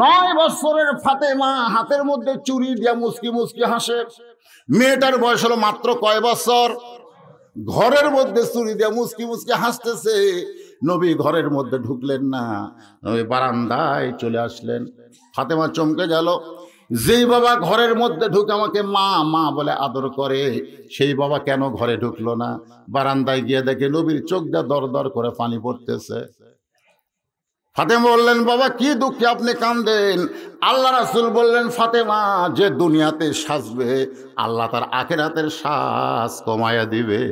নয় বছরের ফাতেমা হাতের মধ্যে চুরি দিয়া মুসকি মুসকি হাসে মেয়েটার বয়স হলো মাত্র কয় বছর ঘরের মধ্যে চুরি দিয়া মুসকি মুসকি হাসতেছে নবী ঘরের মধ্যে ঢুকলেন না নবী বারান্দায় চলে আসলেন ফাতেমা চমকে গেল যেই বাবা ঘরের মধ্যে ঢুকে আমাকে মা মা বলে আদর করে সেই বাবা কেন ঘরে ঢুকলো না বারান্দায় গিয়ে দেখে নবীর চোখ দিয়ে দর দর করে পানি পড়তেছে ফাতেমা বললেন বাবা কি দুঃখে আপনি কান্দেন আল্লাহ রাসুল বললেন ফাতেমা যে দুনিয়াতে সাজবে আল্লাহ তার আখের হাতের শ্বাস কমায়া দিবে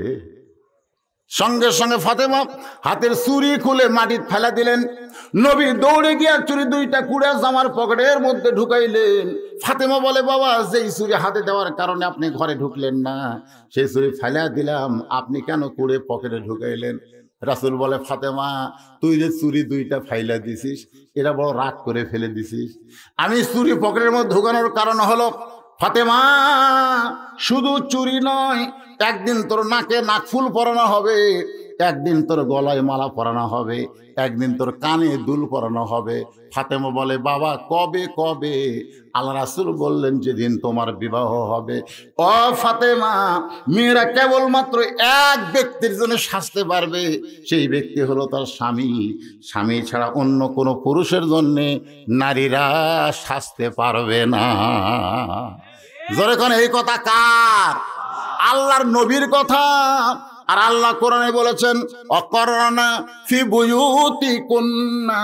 সঙ্গে সঙ্গে ফাতেমা হাতের চুরি খুলে মাটির ফেলা দিলেন নবী দৌড়ে গিয়ে চুরি দুইটা কুড়ে জামার পকেটের মধ্যে ঢুকাইলেন ফাতেমা বলে বাবা যেই চুরি হাতে দেওয়ার কারণে আপনি ঘরে ঢুকলেন না সেই চুরি ফেলা দিলাম আপনি কেন কুড়ে পকেটে ঢুকাইলেন রাসুল বলে ফাতেমা তুই যে চুরি দুইটা ফাইলা দিছিস এটা বড় রাগ করে ফেলে দিছিস আমি চুরি পকেটের মধ্যে ঢুকানোর কারণ হলো ফাতেমা শুধু চুরি নয় একদিন তোর নাকে নাকফুল পরানো হবে একদিন তোর গলায় মালা পরানো হবে একদিন তোর কানে দুল পরানো হবে ফাতেমা বলে বাবা কবে কবে আল্লাহ রাসুল বললেন যেদিন তোমার বিবাহ হবে অ ফাতেমা মেয়েরা কেবলমাত্র এক ব্যক্তির জন্য সাজতে পারবে সেই ব্যক্তি হলো তার স্বামী স্বামী ছাড়া অন্য কোনো পুরুষের জন্যে নারীরা সাজতে পারবে না যখন এই কথা কার আল্লাহর নবীর কথা আর আল্লাহ কোরআনে বলেছেন অকরণা ফি বুয়ুতি কুন্না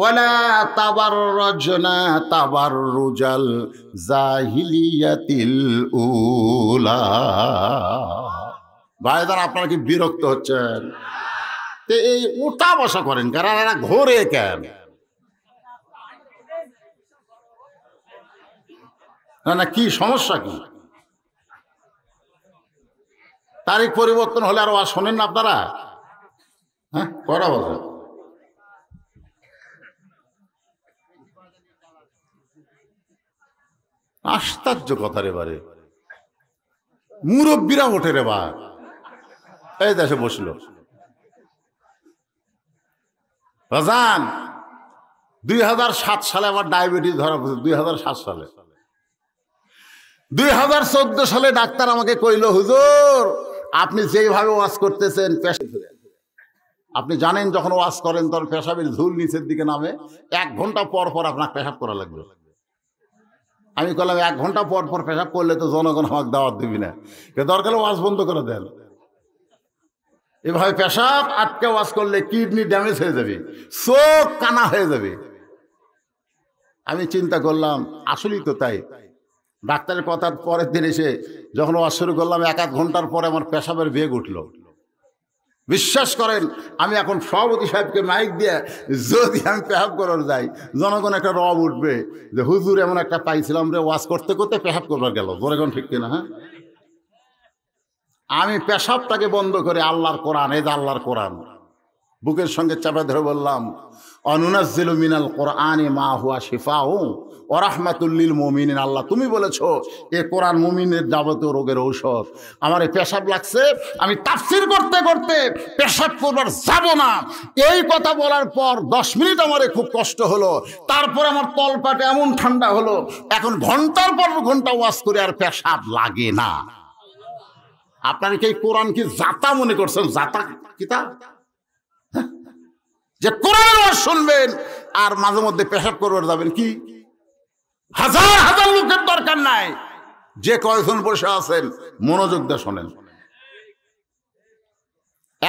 ওয়ালা তাবাররজনা তাবাররুজাল জাহিলিয়াতিল উলা ভাইদার আপনারা কি বিরক্ত হচ্ছেন তো এই উঠা বসা করেন কারণ এরা ঘোরে কেন না না কি সমস্যা কি তারিখ পরিবর্তন হলে আর শোনেন না আপনারা হ্যাঁ কটা বছর আশ্চর্য কথা রে বারে মুরব্বীরা ওঠে রে বা এই দেশে বসল রাজান দুই সালে আবার ডায়াবেটিস ধরা পড়েছে দুই সালে দুই হাজার চোদ্দ সালে ডাক্তার আমাকে কইল হুজুর আপনি যেইভাবে ওয়াজ করতেছেন আপনি জানেন যখন ওয়াজ করেন তখন পেশাবের ঝুল নিচের দিকে নামে এক ঘন্টা পর পর আপনাকে পেশাব করা লাগবে আমি কলাম এক ঘন্টা পর পর পেশাব করলে তো জনগণ আমাকে দাওয়াত দিবি না দরকার ওয়াজ বন্ধ করে দেন এভাবে পেশাব আটকে ওয়াজ করলে কিডনি ড্যামেজ হয়ে যাবে চোখ কানা হয়ে যাবে আমি চিন্তা করলাম আসলেই তো তাই ডাক্তারের কথা পরের দিন এসে যখন ওয়াজ শুরু করলাম এক আধ ঘন্টার পরে আমার পেশাবের বেগ উঠল বিশ্বাস করেন আমি এখন সভাপতি সাহেবকে মাইক দিয়ে যদি আমি পেহাব করার যাই জনগণ একটা রব উঠবে যে হুজুর এমন একটা পাইছিলাম রে ওয়াজ করতে করতে পেহাব করবার গেল জনগণ ঠিক কিনা হ্যাঁ আমি পেশাবটাকে বন্ধ করে আল্লাহর কোরআন এদ আল্লাহর কোরআন বুকের সঙ্গে চাপা ধরে বললাম অনুনাজ মিনাল কোরআনে মা হুয়া শিফা ওরাহমাতুল্লিল মমিন আল্লাহ তুমি বলেছো এ কোরআন মমিনের যাবতীয় রোগের ঔষধ আমার এই পেশাব লাগছে আমি তাফসির করতে করতে পেশাব করবার যাব না এই কথা বলার পর দশ মিনিট আমার খুব কষ্ট হলো তারপর আমার তলপাটে এমন ঠান্ডা হলো এখন ঘন্টার পর ঘন্টা ওয়াশ করে আর পেশাব লাগে না আপনার কি কোরআন কি জাতা মনে করছেন জাতা কিতা হ্যাঁ? যে কোরআন শুনবেন আর মাঝে মধ্যে পেশাব করবার যাবেন কি হাজার হাজার লোকের দরকার নাই যে কয়েকজন বসে আছেন মনোযোগ দিয়ে শোনেন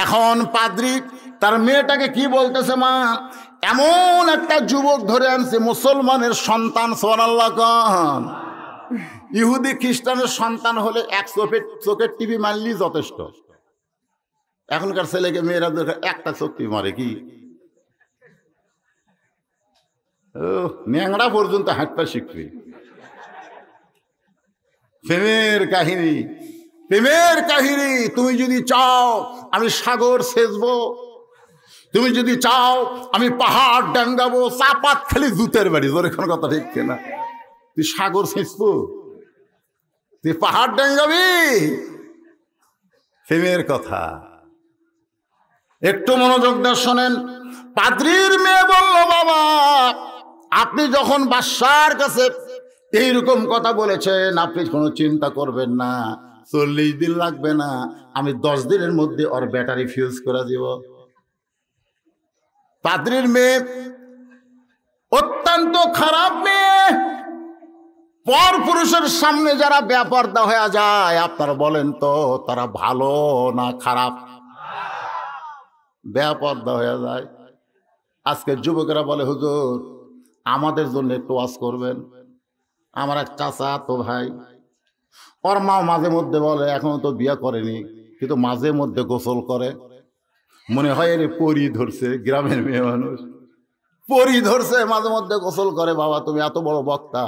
এখন পাদ্রি তার মেয়েটাকে কি বলতেছে মা এমন একটা যুবক ধরে আনছে মুসলমানের সন্তান সোনাল্লা ইহুদি খ্রিস্টানের সন্তান হলে এক চোখে চোখের টিভি মারলি যথেষ্ট এখনকার ছেলেকে মেয়েরা একটা চোখ টিভি মারে কি ন্যাংড়া পর্যন্ত হাঁটতে শিখবে প্রেমের কাহিনী প্রেমের কাহিনী তুমি যদি চাও আমি সাগর সেচবো তুমি যদি চাও আমি পাহাড় ডাঙ্গাবো চাপাত খালি জুতের বাড়ি তোর এখন কথা ঠিক না তুই সাগর সেচবো তুই পাহাড় ডাঙ্গাবি প্রেমের কথা একটু মনোযোগ দর্শনেন শোনেন পাদ্রির মেয়ে বলল বাবা আপনি যখন বাদশার কাছে এইরকম কথা বলেছেন আপনি কোনো চিন্তা করবেন না চল্লিশ দিন লাগবে না আমি দশ দিনের মধ্যে ওর ব্যাটারি ফিউজ করে দিব পাদ্রির মেয়ে অত্যন্ত খারাপ মেয়ে পর পুরুষের সামনে যারা ব্যাপার হয়ে যায় আপনারা বলেন তো তারা ভালো না খারাপ ব্যাপার হয়ে যায় আজকে যুবকেরা বলে হুজুর আমাদের জন্য একটু ওয়াজ করবেন আমার এক চাচা তো ভাই ওর মা মাঝে মধ্যে বলে এখনো তো বিয়ে করেনি কিন্তু মাঝে মধ্যে গোসল করে মনে হয় এর পরি ধরছে গ্রামের মেয়ে মানুষ পরি ধরছে মাঝে মধ্যে গোসল করে বাবা তুমি এত বড় বক্তা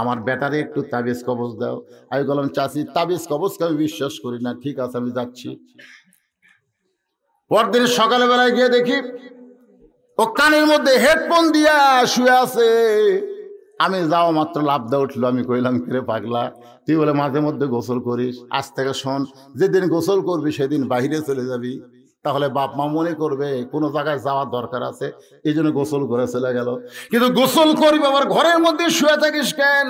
আমার ব্যাটারে একটু তাবিজ কবজ দাও আমি বললাম চাচি তাবিজ কবজকে আমি বিশ্বাস করি না ঠিক আছে আমি যাচ্ছি পরদিন সকালবেলায় গিয়ে দেখি ও কানের মধ্যে হেডফোন দিয়া শুয়ে আছে আমি যাও মাত্র দেওয়া উঠলো আমি কইলাম কিরে পাগলা তুই বলে মাঝে মধ্যে গোসল করিস আজ থেকে শোন যেদিন গোসল করবি সেদিন বাহিরে চলে যাবি তাহলে বাপ মা মনে করবে কোনো জায়গায় যাওয়ার দরকার আছে এই জন্য গোসল করে চলে গেল কিন্তু গোসল করি আবার ঘরের মধ্যে শুয়ে থাকিস কেন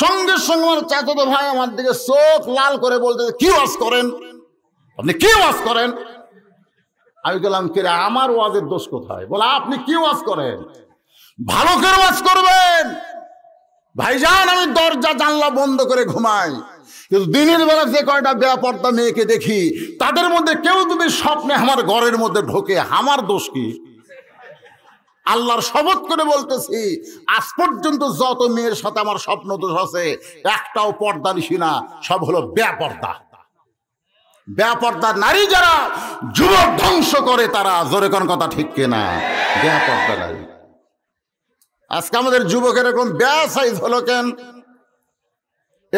সঙ্গে সঙ্গে আমার চাচাতো ভাই আমার দিকে চোখ লাল করে বলতে কি ওয়াজ করেন আপনি কি ওয়াজ করেন আমি বললাম কিরে আমার ওয়াজের দোষ কোথায় বলে আপনি কি ওয়াজ করেন ভালো করে ওয়াজ করবেন ভাইজান আমি দরজা জানলা বন্ধ করে ঘুমাই কিন্তু দিনের বেলা যে কয়টা ব্যাপারটা মেয়েকে দেখি তাদের মধ্যে কেউ যদি স্বপ্নে আমার ঘরের মধ্যে ঢোকে আমার দোষ কি আল্লাহর শপথ করে বলতেছি আজ পর্যন্ত যত মেয়ের সাথে আমার স্বপ্ন দোষ আছে একটাও পর্দা নিশি না সব হলো বেপর্দা ব্যাপর্দা নারী যারা যুবক ধ্বংস করে তারা জোরে কোন কথা ঠিক কিনা ব্যাপর্দা নারী আজকে আমাদের যুবকের এরকম সাইজ হলো কেন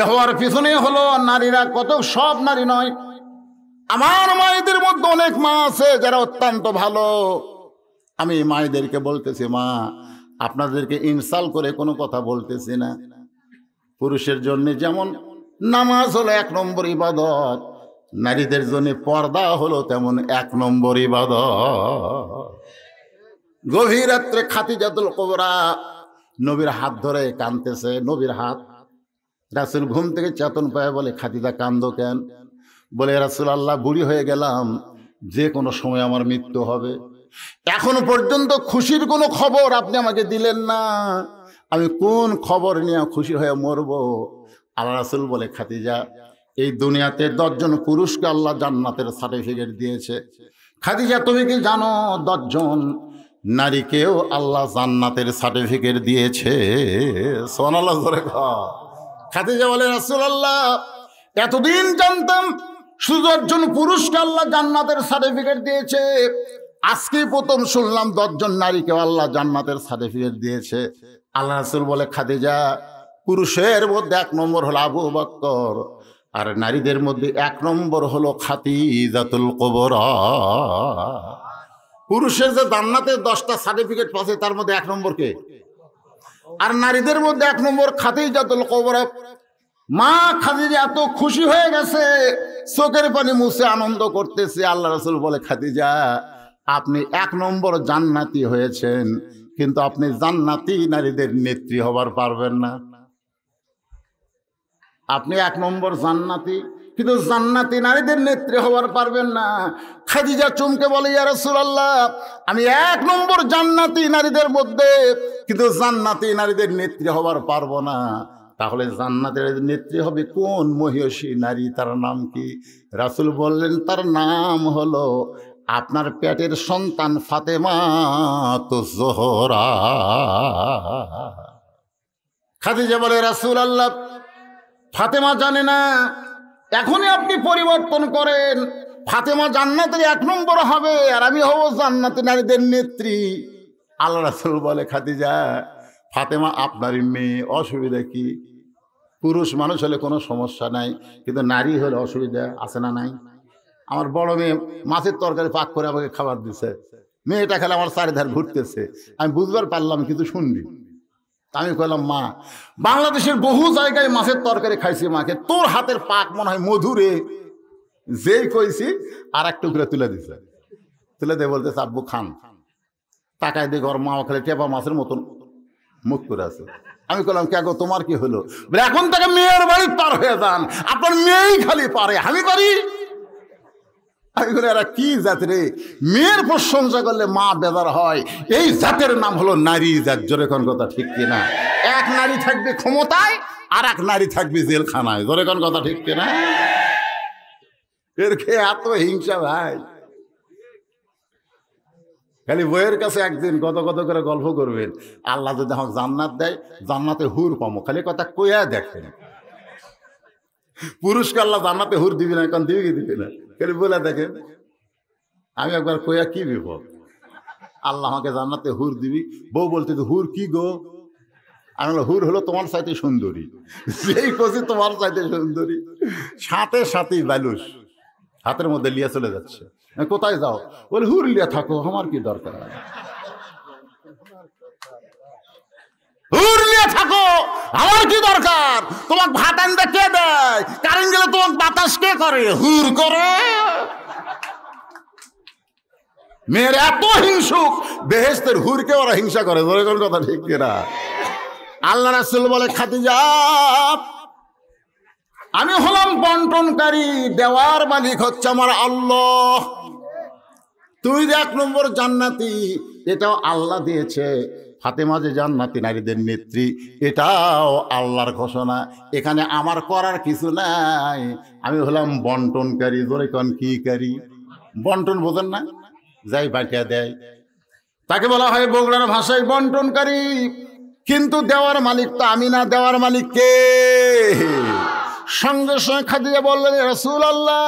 এ হওয়ার পিছনে হলো নারীরা কত সব নারী নয় আমার মায়েদের মধ্যে অনেক মা আছে যারা অত্যন্ত ভালো আমি মায়েদেরকে বলতেছি মা আপনাদেরকে ইনসাল করে কোনো কথা বলতেছি না পুরুষের জন্য যেমন নামাজ হলো এক নম্বর ইবাদত নারীদের জন্য পর্দা হলো তেমন এক নম্বর ইবাদ গভীর রাত্রে খাতি জাতুল কবরা নবীর হাত ধরে কানতেছে নবীর হাত রাসুল ঘুম থেকে চেতন পায় বলে খাতিদা কান্দ কেন বলে রাসুল আল্লাহ বুড়ি হয়ে গেলাম যে কোনো সময় আমার মৃত্যু হবে এখন পর্যন্ত খুশির কোনো খবর আপনি আমাকে দিলেন না আমি কোন খবর নিয়ে খুশি হয়ে মরবো আল্লাহ রাসুল বলে খাতিজা এই দুনিয়াতে দশজন পুরুষকে আল্লাহ জান্নাতের সার্টিফিকেট দিয়েছে খাদিজা তুমি কি জানো দশজন নারীকেও আল্লাহ জান্নাতের সার্টিফিকেট দিয়েছে খাদিজা বলে রাসুল আল্লাহ এতদিন জানতাম শুধু দশজন পুরুষকে আল্লাহ জান্নাতের সার্টিফিকেট দিয়েছে আজকেই প্রথম শুনলাম দশজন নারীকে আল্লাহ জান্নাতের সার্টিফিকেট দিয়েছে আল্লাহ রাসুল বলে খাদিজা পুরুষের মধ্যে এক নম্বর হল আবু বক্কর আর নারীদের মধ্যে এক নম্বর হলো খাতি জাতুল কবর পুরুষের যে দান্নাতে দশটা সার্টিফিকেট পাচ্ছে তার মধ্যে এক নম্বর কে আর নারীদের মধ্যে এক নম্বর খাতি জাতুল কবর মা খাদিজা এত খুশি হয়ে গেছে চোখের পানি মুছে আনন্দ করতেছে আল্লাহ রসুল বলে খাদিজা আপনি এক নম্বর জান্নাতি হয়েছেন কিন্তু আপনি জান্নাতি নারীদের নেত্রী হবার পারবেন না আপনি এক নম্বর জান্নাতি কিন্তু জান্নাতি নারীদের নেত্রী হওয়ার পারবেন না খাদিজা চুমকে বলে ইয়ারসুল্লাহ আমি এক নম্বর জান্নাতি নারীদের মধ্যে কিন্তু জান্নাতি নারীদের নেত্রী হওয়ার পারবো না তাহলে জান্নাতের নেত্রী হবে কোন মহিষী নারী তার নাম কি রাসুল বললেন তার নাম হলো আপনার পেটের সন্তান ফাতেমা তো জোহরা খাদিজা বলে রাসুল আল্লাহ ফাতেমা জানে না এখনই আপনি পরিবর্তন করেন ফাতেমা জান্নাতের এক নম্বর হবে আর আমি হব জান্নাতের নারীদের নেত্রী আল্লাহ রাসুল বলে যা ফাতেমা আপনারই মেয়ে অসুবিধা কি পুরুষ মানুষ হলে কোনো সমস্যা নাই কিন্তু নারী হলে অসুবিধা আছে না নাই আমার বড় মেয়ে মাছের তরকারি পাক করে আমাকে খাবার দিছে মেয়েটা খেলে আমার চারিধার ঘুরতেছে আমি বুঝবার পারলাম কিন্তু শুনবি আমি কইলাম মা বাংলাদেশের বহু জায়গায় মাছের তরকারি খাইছি মাকে তোর হাতের পাক মনে হয় মধুরে যেই কইছি আর এক টুকরা তুলে দিছে তুলে দিয়ে বলতে আব্বু খান টাকায় দিয়ে ঘর মা খেলে টেপা মাছের মতন মুখ করে আছে আমি কইলাম কে গো তোমার কি হলো এখন তাকে মেয়ের বাড়ি পার হয়ে যান আপনার মেয়েই খালি পারে আমি পারি আমি এরা কি জাত রে মেয়ের প্রশংসা করলে মা বেদার হয় এই জাতের নাম হলো নারী জাত জোরে কোন কথা ঠিক কিনা এক নারী থাকবে ক্ষমতায় আর এক নারী থাকবে জেলখানায় জোরে কোন কথা ঠিক কিনা এর খেয়ে এত হিংসা ভাই খালি বইয়ের কাছে একদিন কত কত করে গল্প করবেন আল্লাহ যদি আমাকে জান্নাত দেয় জান্নাতে হুর পামো খালি কথা কইয়া দেখেন পুরুষকে আল্লাহ জান্নাতে হুর দিবি না কারণ দিবি কি দিবি না কেন বলে দেখেন আমি একবার কইয়া কি বিপদ আল্লাহ আমাকে জান্নাতে হুর দিবি বউ বলতে হুর কি গো আমি হুর হলো তোমার সাথে সুন্দরী সেই কছি তোমার সাথে সুন্দরী সাথে সাথেই বালুস হাতের মধ্যে লিয়া চলে যাচ্ছে কোথায় যাও বলে হুর লিয়া থাকো আমার কি দরকার উড়লিয়ে থাকো আমার কি দরকার তোমাকে ভাত আনতে কে দেয় গেলে তোমাকে বাতাস কে করে হুর করে মেয়ের এত হিংসুক বেহেস্তের হুরকে ওরা হিংসা করে ধরে কোন কথা ঠিক আল্লাহ রাসুল বলে খাদিজা আমি হলাম বন্টনকারী দেওয়ার মালিক হচ্ছে আমার আল্লাহ তুমি যে এক নম্বর জান্নাতি এটাও আল্লাহ দিয়েছে ফাতেমা যে জান্নাতি নারীদের নেত্রী এটাও আল্লাহর ঘোষণা এখানে আমার করার কিছু নাই আমি হলাম বন্টনকারী জোরে কন কি কারি বন্টন বোঝেন না যাই বাঁকিয়া দেয় তাকে বলা হয় বগুড়ার ভাষায় বন্টনকারী কিন্তু দেওয়ার মালিক তো আমি না দেওয়ার মালিক কে সঙ্গে সঙ্গে খাদিজা বললেন রসুল আল্লাহ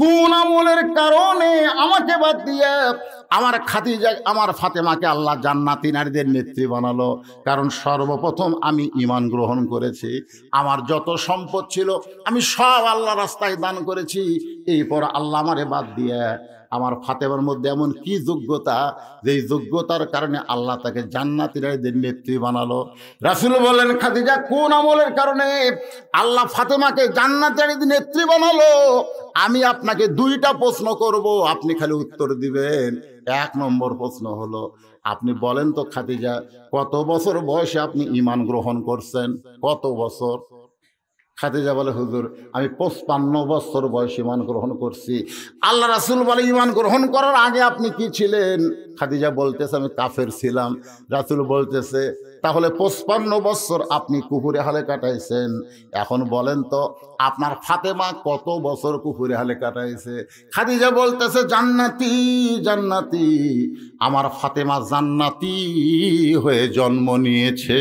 কোন আমলের কারণে আমাকে বাদ দিয়ে আমার খাদিজা আমার ফাতেমাকে আল্লাহ জান্নাতি নারীদের নেত্রী বানালো কারণ সর্বপ্রথম আমি ইমান গ্রহণ করেছি আমার যত সম্পদ ছিল আমি সব আল্লাহ রাস্তায় দান করেছি এরপর আল্লাহ আমারে বাদ দিয়ে আমার ফাতেমার মধ্যে এমন কি যোগ্যতা যে যোগ্যতার কারণে আল্লাহ তাকে জান্নাতিরাইদের নেত্রী বানালো রাসুল বলেন খাদিজা কোন আমলের কারণে আল্লাহ ফাতেমাকে জান্নাতিরাইদের নেত্রী বানালো আমি আপনাকে দুইটা প্রশ্ন করব আপনি খালি উত্তর দিবেন এক নম্বর প্রশ্ন হলো আপনি বলেন তো খাদিজা কত বছর বয়সে আপনি ইমান গ্রহণ করছেন কত বছর খাদিজা বলে হুজুর আমি পঁচপান্ন বছর বয়স ইমান গ্রহণ করছি আল্লাহ রাসুল বলে ইমান গ্রহণ করার আগে আপনি কি ছিলেন খাদিজা বলতেছে আমি কাফের ছিলাম রাসুল বলতেছে তাহলে পঁচপান্ন বছর আপনি কুকুরে হালে কাটাইছেন এখন বলেন তো আপনার ফাতেমা কত বছর কুকুরে হালে কাটাইছে খাদিজা বলতেছে জান্নাতি জান্নাতি আমার ফাতেমা জান্নাতি হয়ে জন্ম নিয়েছে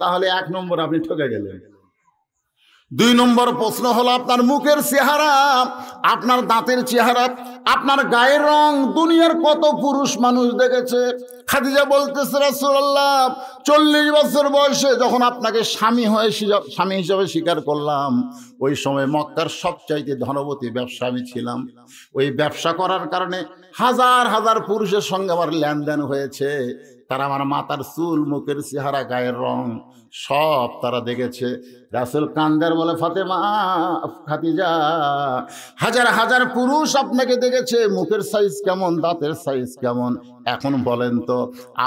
তাহলে এক নম্বর আপনি ঠকে গেলেন দুই নম্বর প্রশ্ন হলো আপনার মুখের চেহারা আপনার দাঁতের চেহারা আপনার গায়ের রং দুনিয়ার কত পুরুষ মানুষ দেখেছে খাদিজা বলতেছে রাসুল্লাহ চল্লিশ বছর বয়সে যখন আপনাকে স্বামী হয়ে স্বামী হিসাবে স্বীকার করলাম ওই সময় মক্কার সবচাইতে ধনবতী ব্যবসা আমি ছিলাম ওই ব্যবসা করার কারণে হাজার হাজার পুরুষের সঙ্গে আমার লেনদেন হয়েছে তারা আমার মাতার চুল মুখের চেহারা গায়ের রং সব তারা দেখেছে রাসুল কান্দার বলে ফাতেমা খাতিজা হাজার হাজার পুরুষ আপনাকে দেখেছে মুখের সাইজ কেমন দাঁতের সাইজ কেমন এখন বলেন তো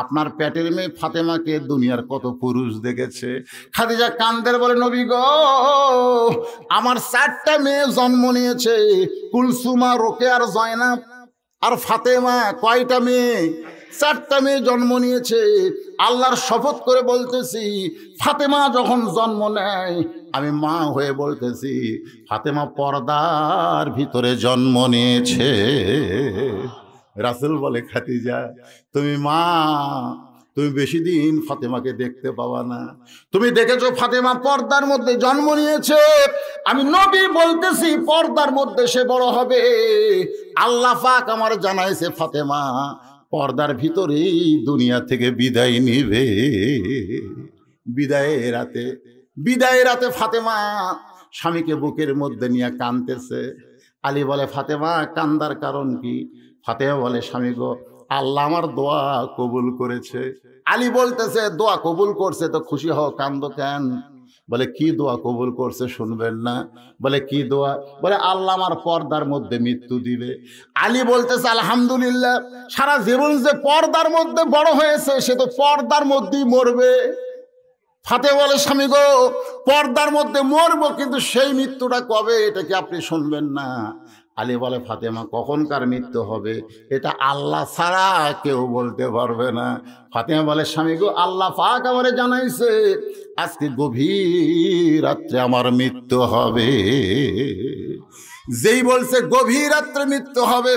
আপনার প্যাটের মেয়ে ফাতেমাকে দুনিয়ার কত পুরুষ দেখেছে খাদিজা কান্দের বলে নবী গ আমার চারটা মেয়ে জন্ম নিয়েছে কুলসুমা রোকে আর জয়নাব আর ফাতেমা কয়টা মেয়ে চারটা মেয়ে জন্ম নিয়েছে আল্লাহর শপথ করে বলতেছি ফাতেমা যখন জন্ম নেয় আমি মা হয়ে বলতেছি ফাতেমা পর্দার ভিতরে জন্ম নিয়েছে রাসুল বলে খাতিজা তুমি মা তুমি বেশি দিন ফাতেমাকে দেখতে পাবা না তুমি দেখেছো ফাতেমা পর্দার মধ্যে জন্ম নিয়েছে আমি নবী বলতেছি পর্দার মধ্যে সে বড় হবে আল্লাহ পাক আমার জানাইছে ফাতেমা পর্দার ভিতরেই দুনিয়া থেকে বিদায় নিবে বিদায় রাতে বিদায় রাতে ফাতেমা স্বামীকে বুকের মধ্যে নিয়ে কানতেছে আলী বলে ফাতেমা কান্দার কারণ কি ফাতেমা বলে স্বামী গো আল্লাহ আমার দোয়া কবুল করেছে আলী বলতেছে দোয়া কবুল করছে তো খুশি হও কান্দ কেন বলে কি দোয়া কবুল করছে শুনবেন না বলে কি দোয়া বলে আল্লাহ আমার পর্দার মধ্যে মৃত্যু দিবে আলী বলতেছে আলহামদুলিল্লাহ সারা জীবন যে পর্দার মধ্যে বড় হয়েছে সে তো পর্দার মধ্যেই মরবে ফাতে বলে স্বামী গো পর্দার মধ্যে মরবো কিন্তু সেই মৃত্যুটা কবে এটা কি আপনি শুনবেন না আলী বলে ফাতেমা কখনকার মৃত্যু হবে এটা আল্লাহ ছাড়া কেউ বলতে পারবে না ফাতেমা বলে স্বামী গো আল্লাহ পাক আমারে জানাইছে আজকে গভীর রাত্রে আমার মৃত্যু হবে যেই বলছে গভীর রাত্রে মৃত্যু হবে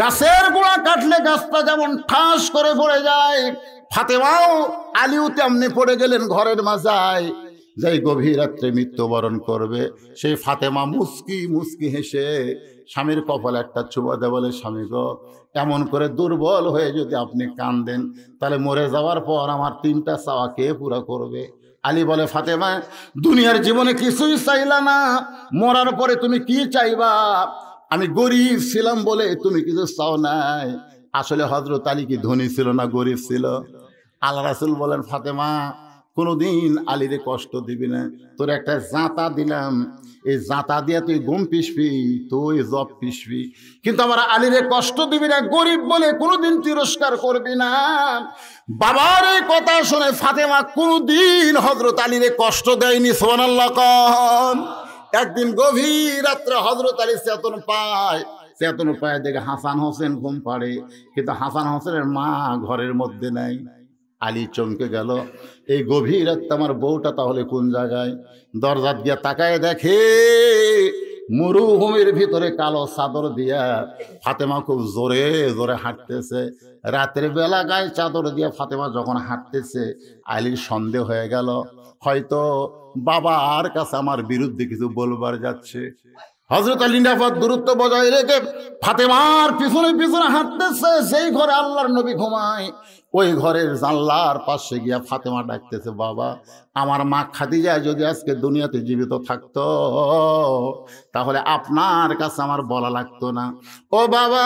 গাছের গোড়া কাটলে গাছটা যেমন ঠাস করে পড়ে যায় ফাতেমাও আলিও তেমনি পড়ে গেলেন ঘরের মাজায় যাই গভীর রাত্রে মৃত্যুবরণ করবে সেই ফাতেমা মুস্কি মুস্কি হেসে স্বামীর কপাল একটা চুবা দেয় বলে স্বামী গ এমন করে দুর্বল হয়ে যদি আপনি কান্দেন তাহলে মরে যাওয়ার পর আমার তিনটা চাওয়া কে পুরা করবে আলী বলে ফাতেমা দুনিয়ার জীবনে কিছুই চাইলা না মরার পরে তুমি কি চাইবা আমি গরিব ছিলাম বলে তুমি কিছু চাও নাই আসলে হজরত আলী কি ধনী ছিল না গরিব ছিল আল্লাহ রাসুল বলেন ফাতেমা কোনোদিন আলিরে কষ্ট দিবি না তোর একটা জাঁতা দিলাম এই জাঁতা দিয়ে তুই গম পিসবি তুই জব পিসবি কিন্তু আমার আলিরে কষ্ট দিবি না গরিব বলে কোনোদিন তিরস্কার করবি না বাবার এই কথা শুনে ফাতেমা কোনোদিন হজরত আলিরে কষ্ট দেয়নি সোনাল্লা কন একদিন গভীর রাত্রে হজরত আলী চেতন পায় চেতন পায় দেখে হাসান হোসেন ঘুম পাড়ে কিন্তু হাসান হোসেনের মা ঘরের মধ্যে নাই আলী চমকে গেল এই গভীর আমার বউটা তাহলে কোন জায়গায় দরজা দিয়ে তাকায় দেখে মরুভূমির ভিতরে কালো চাদর দিয়া ফাতেমা খুব জোরে জোরে হাঁটতেছে রাতের বেলা গায়ে চাদর দিয়া ফাতেমা যখন হাঁটতেছে আলীর সন্দেহ হয়ে গেল হয়তো বাবা আর কাছে আমার বিরুদ্ধে কিছু বলবার যাচ্ছে হজরত আলী নিরাপদ দূরত্ব বজায় রেখে ফাতেমার পিছনে পিছনে হাঁটতেছে সেই ঘরে আল্লাহর নবী ঘুমায় ওই ঘরের জানলার পাশে গিয়া ফাতেমা ডাকতেছে বাবা আমার মা খাদিজা যদি আজকে দুনিয়াতে জীবিত থাকতো তাহলে আপনার কাছে আমার বলা লাগতো না ও বাবা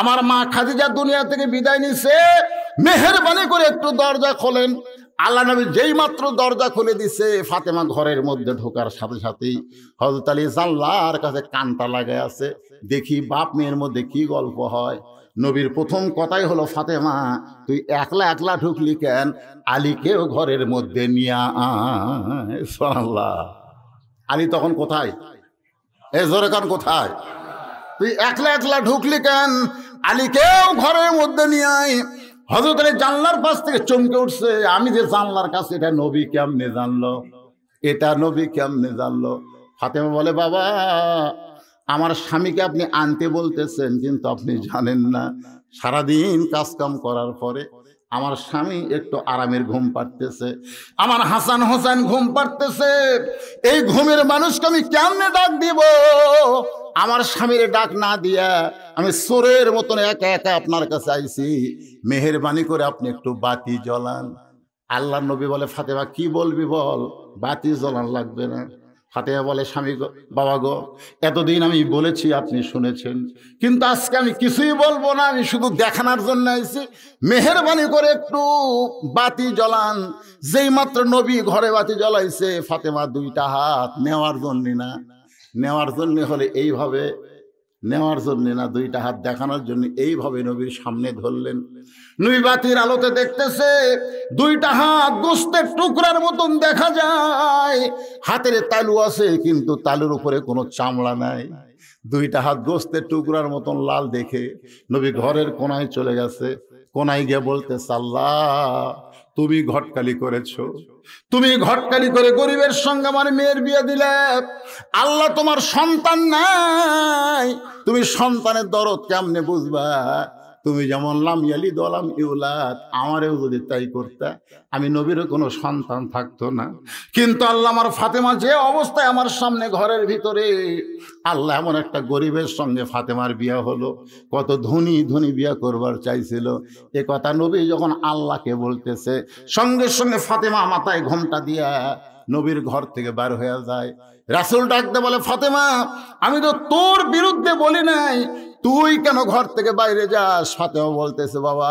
আমার মা খাদিজা দুনিয়া থেকে বিদায় নিছে মেহরবানি করে একটু দরজা খোলেন আল্লাহ নবী যেই মাত্র দরজা খুলে দিছে ফাতেমা ঘরের মধ্যে ঢোকার সাথে সাথেই হজরত আলী জানলার কাছে কান্তা লাগে আছে দেখি বাপ মেয়ের মধ্যে কি গল্প হয় নবীর প্রথম কথাই হলো ফাতেমা তুই একলা একলা ঢুকলি কেন আলীকেও ঘরের মধ্যে নিয়ে সাল্লাহ আলী তখন কোথায় এ কোথায় তুই একলা একলা ঢুকলি কেন আলীকেও ঘরের মধ্যে নিয়ে আয় হজরত জানলার পাশ থেকে চমকে উঠছে আমি যে জানলার কাছে এটা নবী কেমনে জানলো এটা নবী কেমনে জানলো ফাতেমা বলে বাবা আমার স্বামীকে আপনি আনতে বলতেছেন কিন্তু আপনি জানেন না সারাদিন কাজকাম করার পরে আমার স্বামী একটু আরামের ঘুম পাড়তেছে আমার হাসান হোসেন ঘুম পাড়তেছে এই ঘুমের মানুষকে আমি কেমনে ডাক দিব আমার স্বামীর ডাক না দিয়া আমি সোরের মতন একা একা আপনার কাছে আইছি মেহরবানি করে আপনি একটু বাতি জ্বলান আল্লাহ নবী বলে ফাতেমা কি বলবি বল বাতি জ্বলান লাগবে না ফাতেহা বলে স্বামী বাবা গো এতদিন আমি বলেছি আপনি শুনেছেন কিন্তু আজকে আমি কিছুই বলবো না আমি শুধু দেখানোর জন্য এসেছি মেহরবানি করে একটু বাতি জ্বলান যেই মাত্র নবী ঘরে বাতি জ্বলাইছে ফাতেমা দুইটা হাত নেওয়ার জন্যে না নেওয়ার জন্যে হলে এইভাবে নেওয়ার জন্যে না দুইটা হাত দেখানোর জন্য এইভাবে নবীর সামনে ধরলেন বাতির আলোতে দেখতেছে দুইটা হাত গোস্তের টুকরার মতন দেখা যায় হাতের তালু আছে কিন্তু তালুর উপরে কোনো চামড়া নাই দুইটা হাত গোস্তের টুকরার মতন লাল দেখে নবী ঘরের কোনায় চলে গেছে কোনায় গিয়ে বলতে সাল্লাহ তুমি ঘটকালি করেছ তুমি ঘটকালি করে গরিবের সঙ্গে আমার মেয়ের বিয়ে দিলে আল্লাহ তোমার সন্তান নাই তুমি সন্তানের দরদ কেমনে বুঝবা তুমি যেমন লাম ইয়ালি দলাম ইউলাদ আমারেও যদি তাই করতে আমি নবীরও কোনো সন্তান থাকতো না কিন্তু আল্লাহ আমার ফাতেমা যে অবস্থায় আমার সামনে ঘরের ভিতরে আল্লাহ এমন একটা গরিবের সঙ্গে ফাতেমার বিয়া হলো কত ধনী ধনী বিয়া করবার চাইছিল এ কথা নবী যখন আল্লাহকে বলতেছে সঙ্গে সঙ্গে ফাতেমা মাথায় ঘোমটা দিয়া নবীর ঘর থেকে বার হয়ে যায় রাসুল ডাকতে বলে ফাতেমা আমি তো তোর বিরুদ্ধে বলি নাই তুই কেন ঘর থেকে বাইরে যাস ফাতেমা বলতেছে বাবা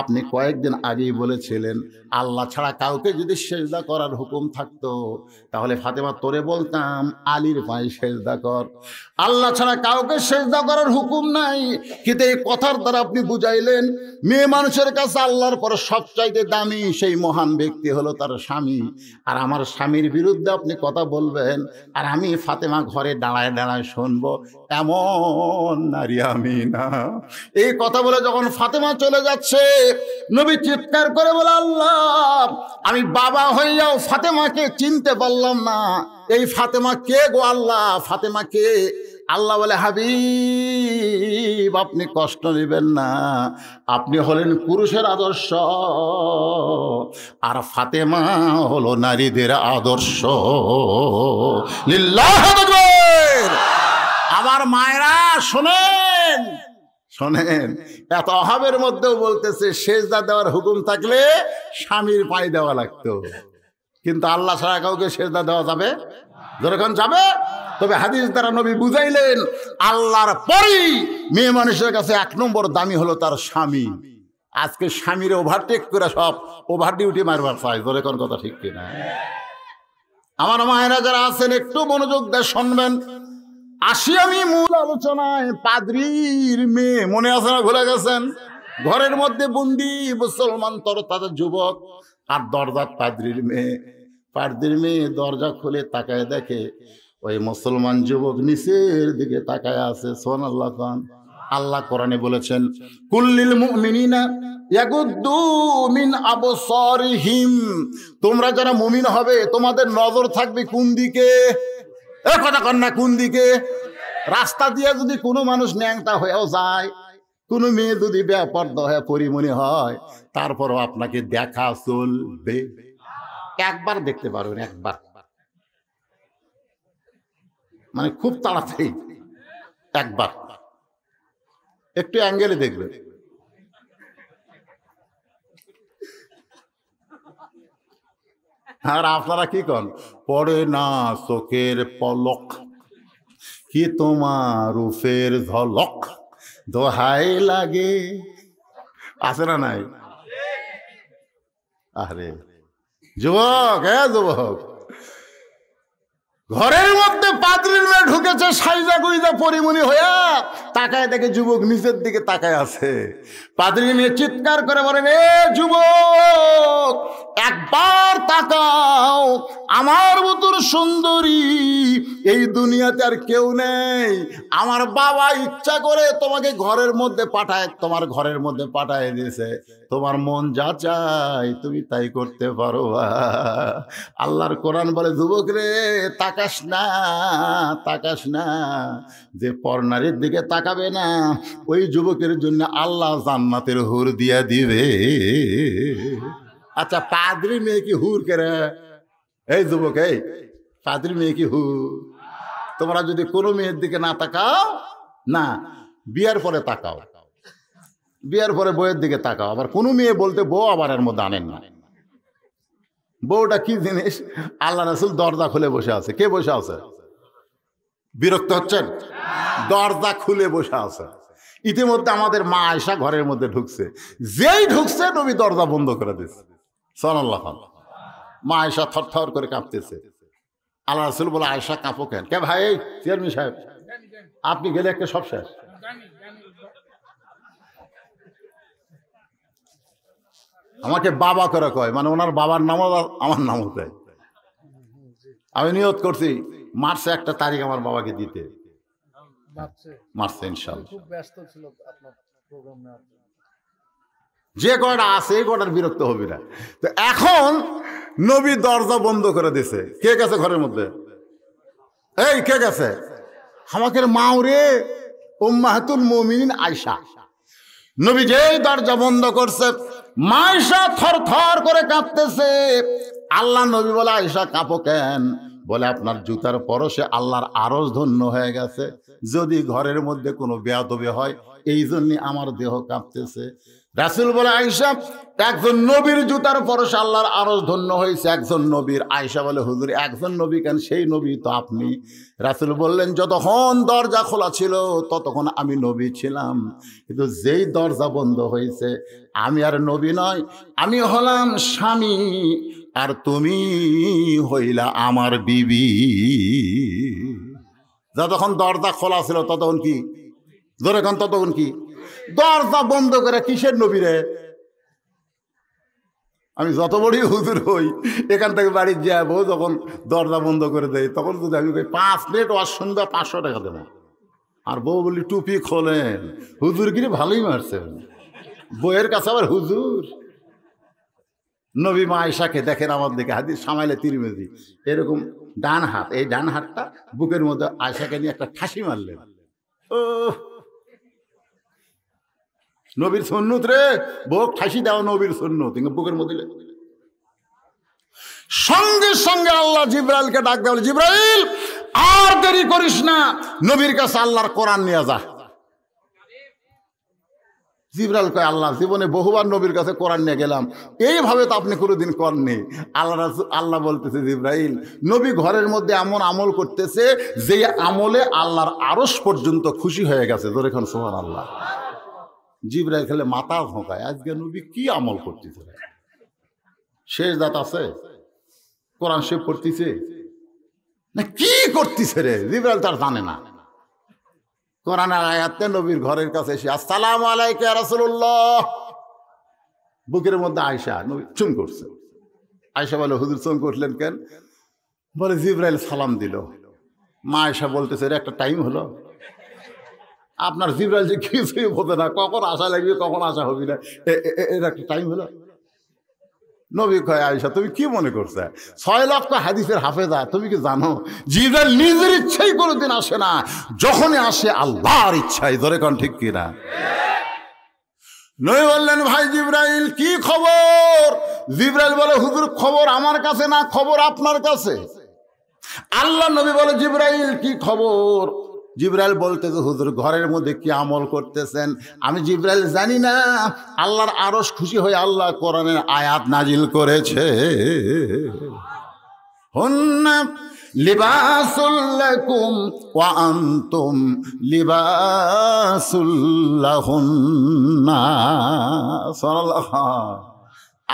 আপনি কয়েকদিন আগেই বলেছিলেন আল্লাহ ছাড়া কাউকে যদি সেজদা করার হুকুম থাকতো তাহলে ফাতেমা তোরে বলতাম আলীর পায়ে সেজদা কর আল্লাহ ছাড়া কাউকে সেজদা করার হুকুম নাই কিন্তু এই কথার দ্বারা আপনি বুঝাইলেন মেয়ে মানুষের কাছে আল্লাহর পর সবচাইতে দামি সেই মহান ব্যক্তি হলো তার স্বামী আর আমার স্বামীর বিরুদ্ধে আপনি কথা বলবেন আর আমি ফাতেমা ঘরে দাঁড়ায় দাঁড়ায় শুনবো এমন নারী আমি না এই কথা বলে যখন ফাতেমা চলে যাচ্ছে নবী চিৎকার করে বলে আল্লাহ আমি বাবা হইয়াও ফাতেমাকে চিনতে পারলাম না এই ফাতেমা কে গো আল্লাহ ফাতেমা কে আল্লাহ বলে হাবিব আপনি কষ্ট নেবেন না আপনি হলেন পুরুষের আদর্শ আর ফাতেমা হলো নারীদের আদর্শ লিল্লাহ আমার মায়েরা শোনেন শোনেন এত অভাবের মধ্যেও বলতেছে সেজদা দেওয়ার হুকুম থাকলে স্বামীর পায়ে দেওয়া লাগতো কিন্তু আল্লাহ ছাড়া কাউকে সেজদা দেওয়া যাবে যখন যাবে তবে হাদিস দ্বারা নবী বুঝাইলেন আল্লাহর পরই মেয়ে মানুষের কাছে এক নম্বর দামি হলো তার স্বামী আজকে স্বামীর ওভারটেক করে সব ওভার ডিউটি মারবার চাই কোন কথা ঠিক কিনা আমার মায়েরা যারা আছেন একটু মনোযোগ দেয় শুনবেন আসি আমি মূল আলোচনায় পাদ্রির মেয়ে মনে আছে না ঘুরে গেছেন ঘরের মধ্যে বন্দি মুসলমান তর তাদের যুবক আর দরজা পাদ্রির মেয়ে পাদ্রির মেয়ে দরজা খুলে তাকায় দেখে ওই মুসলমান যুবক নিচের দিকে তাকায় আছে সোন আল্লাহ খান আল্লাহ কোরআনে বলেছেন কুল্লিল মুমিনিনা ইয়াগুদ্দু মিন আবসারিহিম তোমরা যারা মুমিন হবে তোমাদের নজর থাকবে কোন দিকে এ কথা কর না কোন দিকে রাস্তা দিয়ে যদি কোনো মানুষ ন্যাংটা হয়েও যায় কোনো মেয়ে যদি ব্যাপার্দ হয়ে পরিমণি হয় তারপরও আপনাকে দেখা চলবে একবার দেখতে পারবেন একবার মানে খুব তাড়াতাড়ি একবার একটু অ্যাঙ্গেলে দেখবেন আর আপনারা কি কন পড়ে না চোখের পলক কি তোমার রূপের ঝলক দোহাই লাগে আছে না নাই আরে যুবক হ্যাঁ যুবক ঘরের মধ্যে পাদ্রির মেয়ে ঢুকেছে সাইজা গুইজা পরিমণি হইয়া তাকায় দেখে যুবক নিচের দিকে তাকায় আছে পাদ্রি মেয়ে চিৎকার করে বলেন এ যুবক একবার তাকাও আমার মতন সুন্দরী এই দুনিয়াতে আর কেউ নেই আমার বাবা ইচ্ছা করে তোমাকে ঘরের মধ্যে পাঠায় তোমার ঘরের মধ্যে পাঠায় দিয়েছে তোমার মন যা চায় তুমি তাই করতে পারো আল্লাহর কোরআন বলে যুবক রে তাকাস না তাকাস না যে পরনারীর দিকে তাকাবে না ওই যুবকের জন্য আল্লাহ জান্নাতের হুর দিয়া দিবে আচ্ছা পাদ্রি মেয়ে কি হুর কেরে এই যুবক এই পাদ্রি মেয়ে কি হুর তোমরা যদি কোনো মেয়ের দিকে না তাকাও না বিয়ার পরে তাকাও বিয়ের পরে বইয়ের দিকে তাকাও আবার কোনো মেয়ে বলতে বউ আবার এর মধ্যে আনেন না বউটা কি জিনিস আল্লাহ রাসুল দরজা খুলে বসে আছে কে বসে আছে বিরক্ত হচ্ছেন দরজা খুলে বসে আছে ইতিমধ্যে আমাদের মা আয়সা ঘরের মধ্যে ঢুকছে যেই ঢুকছে নবী দরজা বন্ধ করে দিচ্ছে সাল্লাহ মা আয়সা থরথর করে কাঁপতেছে আল্লাহ রাসুল বলে আয়সা কাঁপো কেন কে ভাই চেয়ারম্যান সাহেব আপনি গেলে একটা সব শেষ আমাকে বাবা করে কয় মানে ওনার বাবার নামও আমার নামও কয় আমি নিয়ত করছি মার্চে একটা তারিখ আমার বাবাকে দিতে মার্চে যে কয়টা আছে এই কটার বিরক্ত হবি না তো এখন নবী দরজা বন্ধ করে দিছে কে গেছে ঘরের মধ্যে এই কে গেছে আমাকে মাউরে উম্মাহাতুল মমিন আয়সা নবী যেই দরজা বন্ধ করছে মায়সা থর থর করে কাঁপতেছে আল্লাহ নবী বলে আয়সা কাঁপো কেন বলে আপনার জুতার পরশে আল্লাহর আরজ ধন্য হয়ে গেছে যদি ঘরের মধ্যে কোনো বেয়াদবে হয় এই জন্যে আমার দেহ কাঁপতেছে রাসুল বলে আয়সা একজন নবীর জুতার পরশে আল্লাহর আরজ ধন্য হয়েছে একজন নবীর আয়সা বলে হুজুর একজন নবী কেন সেই নবী তো আপনি রাসুল বললেন যতক্ষণ দরজা খোলা ছিল ততক্ষণ আমি নবী ছিলাম কিন্তু যেই দরজা বন্ধ হয়েছে আমি আর নবী নয় আমি হলাম স্বামী আর তুমি হইলা আমার বিবি যতক্ষণ দরজা খোলা ছিল ততক্ষণ কি যতক্ষণ ততক্ষণ কি দরজা বন্ধ করে কিসের নবী রে আমি যত বড়ই হুজুর হই এখান থেকে বাড়ি যাবো যখন দরজা বন্ধ করে দেয় তখন যদি আমি পাঁচ প্লেট ওয়ার সন্ধ্যা পাঁচশো টাকা দেবো আর বউ বলি টুপি খোলেন গিরি ভালোই মারছে বইয়ের কাছে আবার হুজুর নবী মা আয়সাকে দেখেন আমার দিকে হাতি সামাইলে তিরমেজি এরকম ডান হাত এই ডান হাতটা বুকের মধ্যে আয়সাকে নিয়ে একটা ঠাসি মারলেন ও নবীর সন্ন্যত রে বোক ঠাসি দাও নবীর সন্ন্যত বুকের মধ্যে সঙ্গে সঙ্গে আল্লাহ জিব্রাইলকে ডাক দেওয়া জিব্রাইল আর দেরি করিস না নবীর কাছে আল্লাহর কোরআন নিয়ে যা জিবরাল কয় আল্লাহ জীবনে বহুবার নবীর কাছে কোরআন নিয়ে গেলাম এইভাবে তো আপনি কোনোদিন করেননি আল্লাহ আল্লাহ বলতেছে জিব্রাইল নবী ঘরের মধ্যে এমন আমল করতেছে যে আমলে আল্লাহর আরস পর্যন্ত খুশি হয়ে গেছে এখন সোহান আল্লাহ জিবরাইল খেলে মাথা ভোঁকায় আজকে নবী কি আমল করতেছে শেষ দাঁত আছে কোরআন শেফ করতেছে না কি করতেছে রে জিব্রাইল তার জানে না কোরআনার আয়াতে নবীর ঘরের কাছে এসে আসসালাম আলাইকে রাসুল্লাহ বুকের মধ্যে আয়সা নবী চুম করছে আয়সা বলে হুজুর চুম করলেন কেন বলে জিব্রাইল সালাম দিল মা আয়সা বলতেছে একটা টাইম হলো আপনার জিব্রাইল যে কিছুই বোঝে না কখন আশা লাগবে কখন আশা হবে না এটা একটা টাইম হলো নবী কয় আয়সা তুমি কি মনে করছে ছয় লক্ষ হাদিসের হাফেজা তুমি কি জানো জিবরাইল নিজের ইচ্ছাই কোনোদিন আসে না যখনই আসে আল্লাহর ইচ্ছাই ধরে কোন ঠিক কিনা নই বললেন ভাই জিব্রাইল কি খবর জিব্রাইল বলে হুজুর খবর আমার কাছে না খবর আপনার কাছে আল্লাহ নবী বলে জিব্রাইল কি খবর জিব্রাইল বলতেছে হুজুর ঘরের মধ্যে কি আমল করতেছেন আমি জিব্রাইল জানি না আল্লাহর আরস খুশি হয়ে আল্লাহ কোরআনের আয়াত নাজিল করেছে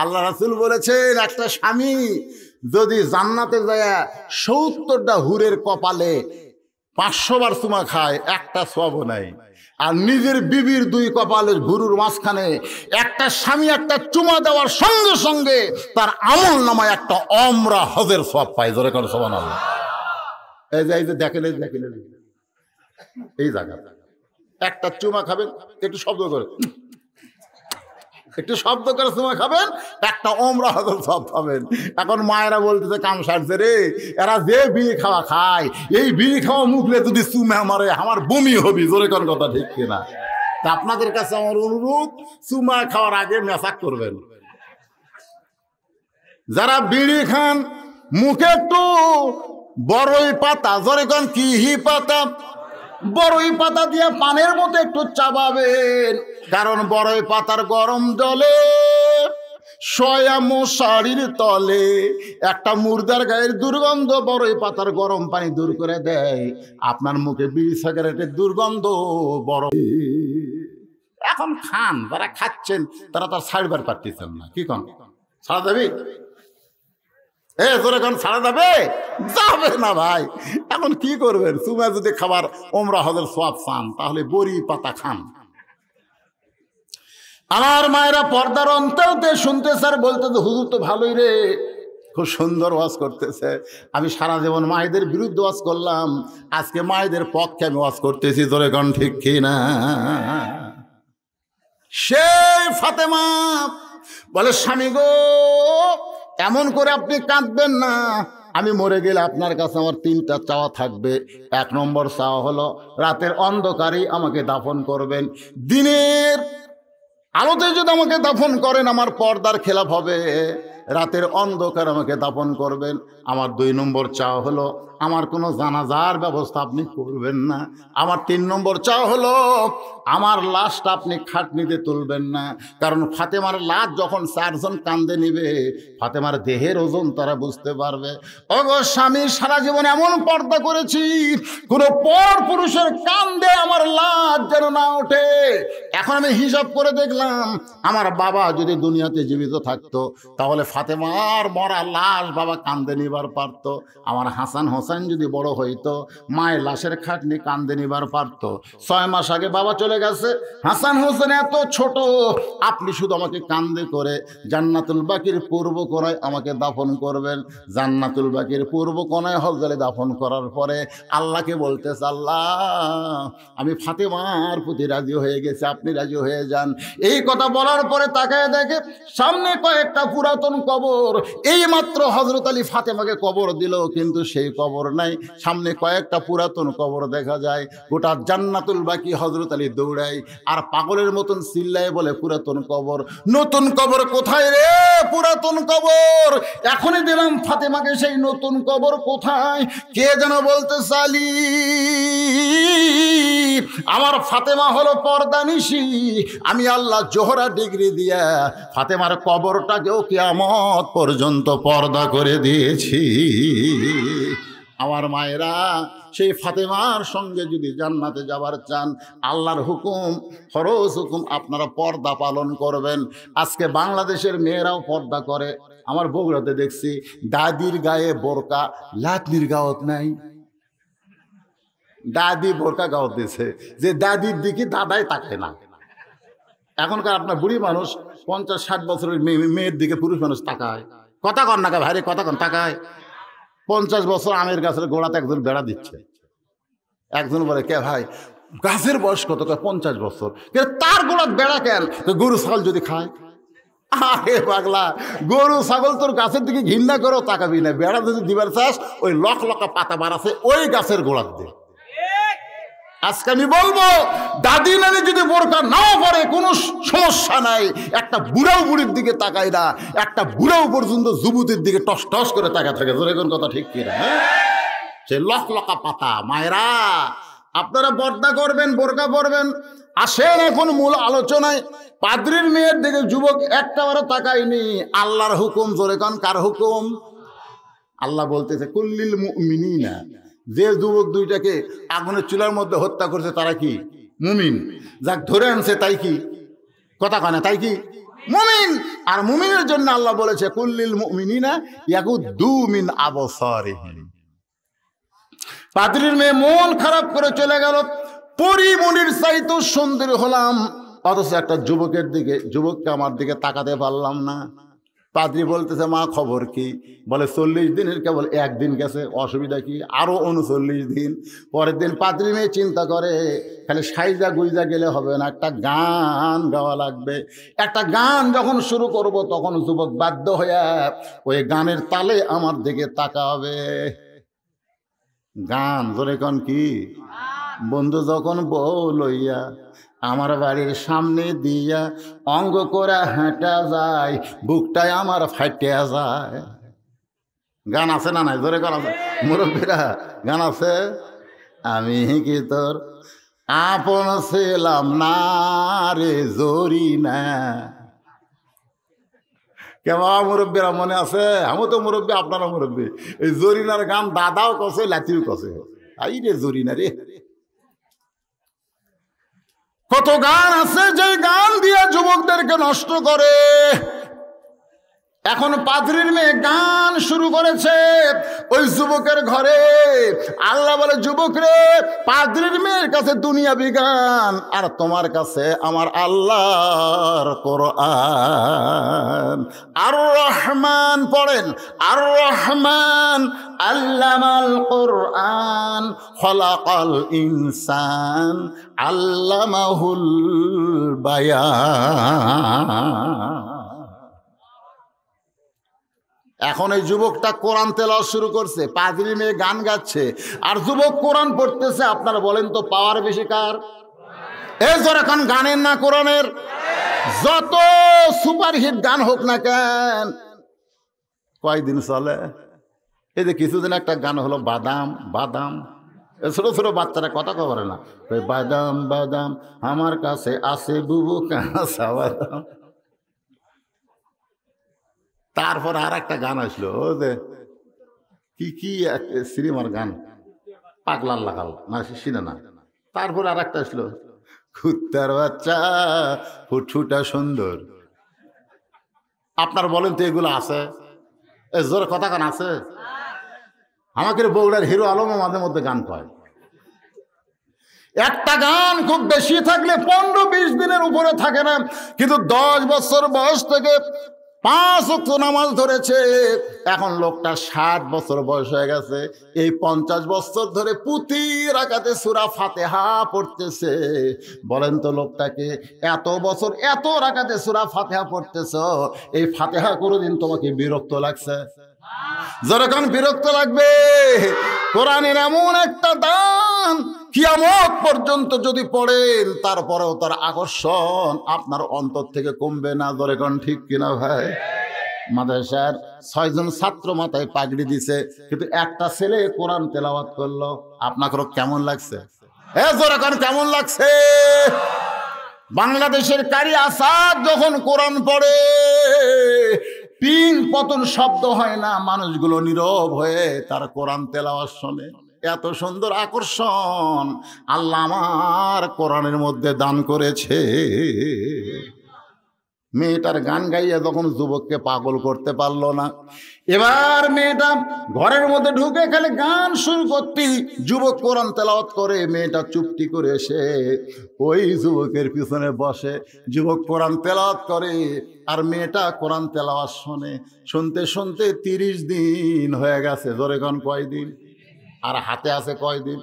আল্লাহ রাসুল বলেছেন একটা স্বামী যদি জান্নাতে যায় সত্তরটা হুরের কপালে পাঁচশো বার চুমা খায় একটা সবও নাই আর নিজের বিবির দুই কপালের গুরুর মাঝখানে একটা স্বামী একটা চুমা দেওয়ার সঙ্গে সঙ্গে তার আমল নামায় একটা অমরা হজের সব পায় ধরে কোনো সবান এই যে এই যে দেখেন এই দেখেন এই জায়গা একটা চুমা খাবেন একটু শব্দ করে একটু শব্দ করে সময় খাবেন একটা ওমরা হজল সব খাবেন এখন মায়েরা বলতেছে কাম সারছে রে এরা যে বিড়ি খাওয়া খায় এই বিড়ি খাওয়া মুখলে যদি চুমে মারে আমার বমি হবি জোরে কোন কথা ঠিক কিনা তা আপনাদের কাছে আমার অনুরোধ চুমা খাওয়ার আগে মেসাক করবেন যারা বিড়ি খান মুখে একটু বড়ই পাতা জোরে কি হি পাতা বড়ই পাতা দিয়ে পানের মতো একটু চাবাবেন কারণ বড়ই পাতার গরম জলে সয়া মশারির তলে একটা মুর্দার গায়ের দুর্গন্ধ বড়ই পাতার গরম পানি দূর করে দেয় আপনার মুখে বিড়ি সিগারেটের দুর্গন্ধ বড় এখন খান যারা খাচ্ছেন তারা তার সাইডবার পারতেছেন না কি কন সারা দেবী এ জোরে এখন ছাড়া যাবে যাবে না ভাই এখন কি করবেন তুমি যদি খাবার ওমরা হজের সব চান তাহলে বড়ি পাতা খান আমার মায়েরা পর্দার অন্তলতে শুনতে স্যার বলতে তো হুজুর তো ভালোই রে খুব সুন্দর ওয়াজ করতেছে আমি সারা জীবন মায়েদের বিরুদ্ধে ওয়াজ করলাম আজকে মায়েদের পক্ষে আমি ওয়াজ করতেছি জোরে কন ঠিক কি না সে ফাতেমা বলে স্বামী গো এমন করে আপনি কাঁদবেন না আমি মরে গেলে আপনার কাছে আমার তিনটা চাওয়া থাকবে এক নম্বর চাওয়া হলো রাতের অন্ধকারেই আমাকে দাফন করবেন দিনের আলোতে যদি আমাকে দাফন করেন আমার পর্দার খেলাপ হবে রাতের অন্ধকার আমাকে দাপন করবেন আমার দুই নম্বর চা হলো আমার কোনো জানাজার ব্যবস্থা আপনি করবেন না আমার তিন নম্বর চা হলো আমার লাশটা আপনি খাটনিতে তুলবেন না কারণ ফাতেমার লাশ যখন চারজন কান্দে নিবে ফাতেমার দেহের ওজন তারা বুঝতে পারবে অগ স্বামী সারা জীবন এমন পর্দা করেছি কোনো পর পুরুষের কান্দে আমার লাশ যেন না ওঠে এখন আমি হিসাব করে দেখলাম আমার বাবা যদি দুনিয়াতে জীবিত থাকতো তাহলে ফাতেমার মরা লাশ বাবা কান্দে নিবার পারত আমার হাসান হোসেন যদি বড় হইতো মায়ের লাশের খাটনি কান্দে নিবার পারত ছয় মাস আগে বাবা চলে গেছে হাসান হোসেন এত ছোট আপনি শুধু আমাকে কান্দে করে জান্নাতুল বাকির পূর্ব কোনায় আমাকে দাফন করবেন জান্নাতুল বাকির পূর্ব কোনায় হজলে দাফন করার পরে আল্লাহকে বলতে আল্লাহ আমি ফাতেমার প্রতি রাজি হয়ে গেছে আপনি রাজি হয়ে যান এই কথা বলার পরে তাকায় দেখে সামনে কয়েকটা পুরাতন কবর এই মাত্র হজরত আলী ফাতেমাকে কবর দিল কিন্তু সেই কবর নাই সামনে কয়েকটা পুরাতন কবর দেখা যায় গোটা জান্নাতুল বাকি হজরত আলী দৌড়ায় আর পাগলের মতন চিল্লায় বলে পুরাতন কবর নতুন কবর কোথায় রে পুরাতন কবর এখনই দিলাম ফাতেমাকে সেই নতুন কবর কোথায় কে যেন বলতে চালি আমার ফাতেমা হলো পর্দানিশি আমি আল্লাহ জোহরা ডিগ্রি দিয়া ফাতেমার কবরটাকেও কেমন মত পর্যন্ত পর্দা করে দিয়েছি আমার মায়েরা সেই ফাতেমার সঙ্গে যদি জান্নাতে যাবার চান আল্লাহর হুকুম ফরজ হুকুম আপনারা পর্দা পালন করবেন আজকে বাংলাদেশের মেয়েরাও পর্দা করে আমার বগুড়াতে দেখছি দাদির গায়ে বোরকা লাতনির গাওয়াত নাই দাদি বোরকা গাওয়াত দিছে যে দাদির দিকে দাদাই তাকে না এখনকার আপনার বুড়ি মানুষ পঞ্চাশ ষাট বছরের মেয়ের দিকে পুরুষ মানুষ তাকায় কথা কন না ভাইরে কথা কন তাকায় পঞ্চাশ বছর আমের গাছের গোড়াতে একজন বেড়া দিচ্ছে একজন বলে কে ভাই গাছের বয়স কত পঞ্চাশ বছর তার গোড়াত বেড়া কেন গরু ছাগল যদি খায় আরে পাগলা গরু ছাগল তোর গাছের দিকে ঘৃণা করো তাকাবি না বেড়া যদি দিবার চাস ওই লক লকা পাতা বাড়াছে ওই গাছের গোড়াত দিয়ে আজকে আমি বলবো দাদি নানি যদি বোরকা নাও পারে কোনো সমস্যা নাই একটা বুড়াও বুড়ির দিকে তাকায় না একটা বুড়াও পর্যন্ত যুবতীর দিকে টস টস করে তাকা থাকে এখন কথা ঠিক কিনা হ্যাঁ সে লক লকা পাতা মায়েরা আপনারা বর্দা করবেন বোরকা পরবেন আসেন এখন মূল আলোচনায় পাদ্রির মেয়ের দিকে যুবক একটাবারও তাকায়নি আল্লাহর হুকুম জোরে কার হুকুম আল্লাহ বলতেছে কুল্লিল মিনি না যে যুবক দুইটাকে আগুনের চুলার মধ্যে হত্যা করছে তারা কি মুমিন যাক ধরে আনছে তাই কি কথা কানে তাই কি মুমিন আর মুমিনের জন্য আল্লাহ বলেছে কুল্লিল মুমিনিনা ইয়াকু দু মিন আবসারিহীন পাদ্রির মেয়ে মন খারাপ করে চলে গেল পরিমনির চাইতো সুন্দরী হলাম অথচ একটা যুবকের দিকে যুবককে আমার দিকে তাকাতে পারলাম না পাদ্রি বলতেছে মা খবর কি বলে চল্লিশ দিনের কেবল একদিন গেছে অসুবিধা কি আরও উনচল্লিশ দিন পরের দিন পাদ্রি মেয়ে চিন্তা করে খালি সাইজা গুইজা গেলে হবে না একটা গান গাওয়া লাগবে একটা গান যখন শুরু করব তখন যুবক বাধ্য হয়ে ওই গানের তালে আমার দিকে তাকা হবে গান ধরে কন কি বন্ধু যখন বউ লইয়া আমার বাড়ির সামনে দিয়া অঙ্গ করে হাঁটা যায় বুকটায় আমার ফাটে যায় গান আছে না নাই ধরে করা আছে মুরব্বীরা গান আছে আমি কি তোর আপন ছিলাম না রে জরি না কেমন মুরব্বীরা মনে আছে আমি তো মুরব্বী আপনারা মুরব্বী এই জরিনার গান দাদাও কষে লাতিও কষে আই রে জরিনা রে কত গান আছে যে গান দিয়ে যুবকদেরকে নষ্ট করে এখন পাদ্রির মেয়ে গান শুরু করেছে ওই যুবকের ঘরে আল্লাহ বলে যুবক রে পাদ্রির মেয়ের কাছে দুনিয়া বিগান আর তোমার কাছে আমার আল্লাহর কোরআন আর রহমান পড়েন আর রহমান আল্লামাল কোরআন হলাকল ইনসান মাহুল বায়া এখন এই যুবকটা কোরআন তেলাও শুরু করছে পাদরি মেয়ে গান গাচ্ছে আর যুবক কোরআন পড়তেছে আপনারা বলেন তো পাওয়ার বেশি কার এই জোর এখন গানের না কোরআনের যত সুপারহিট গান হোক না কেন কয়দিন চলে এই যে কিছুদিন একটা গান হলো বাদাম বাদাম ছোটো ছোটো বাচ্চারা কথা কবরে না বাদাম বাদাম আমার কাছে আছে বুবু কাঁচা বাদাম তারপর আর একটা গান আসলো ও যে কি কি সিনেমার গান পাগলার লাগাল না সে না তারপর আর একটা আসলো কুত্তার বাচ্চা ফুটফুটা সুন্দর আপনার বলেন তো এগুলো আছে জোর কথা গান আছে আমাকে বৌড়ার হিরো আলম মাঝে মধ্যে গান পায় একটা গান খুব বেশি থাকলে পনেরো বিশ দিনের উপরে থাকে না কিন্তু দশ বছর বয়স থেকে পাঁচ অক্ষ নামাজ ধরেছে এখন লোকটা ষাট বছর বয়স হয়ে গেছে এই পঞ্চাশ বছর ধরে পুতি রাখাতে সুরা ফাতেহা পড়তেছে বলেন তো লোকটাকে এত বছর এত রাখাতে সুরা ফাতেহা পড়তেছ এই ফাতেহা কোনোদিন তোমাকে বিরক্ত লাগছে যেরকম বিরক্ত লাগবে কোরআনের এমন একটা দান কিয়ামত পর্যন্ত যদি পড়েন তারপরেও তার আকর্ষণ আপনার অন্তর থেকে কমবে না ধরে কন ঠিক কিনা ভাই মাদ্রাসার ছয়জন ছাত্র মাথায় পাগড়ি দিছে কিন্তু একটা ছেলে কোরআন তেলাওয়াত করলো আপনাকে কেমন লাগছে এ জোরে কেমন লাগছে বাংলাদেশের কারি আসাদ যখন কোরআন পড়ে তিন পতন শব্দ হয় না মানুষগুলো নীরব হয়ে তার কোরআন তেলাওয়াত শোনে এত সুন্দর আকর্ষণ আল্লাহ আমার কোরআনের মধ্যে দান করেছে মেয়েটার গান গাইয়া তখন যুবককে পাগল করতে পারলো না এবার মেয়েটা ঘরের মধ্যে ঢুকে খালি গান শুরু করতে যুবক কোরআন তেলাওয়াত করে মেয়েটা চুপটি করে এসে ওই যুবকের পিছনে বসে যুবক কোরআন তেলাওয়াত করে আর মেয়েটা কোরআন তেলাওয়াত শোনে শুনতে শুনতে তিরিশ দিন হয়ে গেছে জোরে গান কয়দিন আর হাতে আছে কয়দিন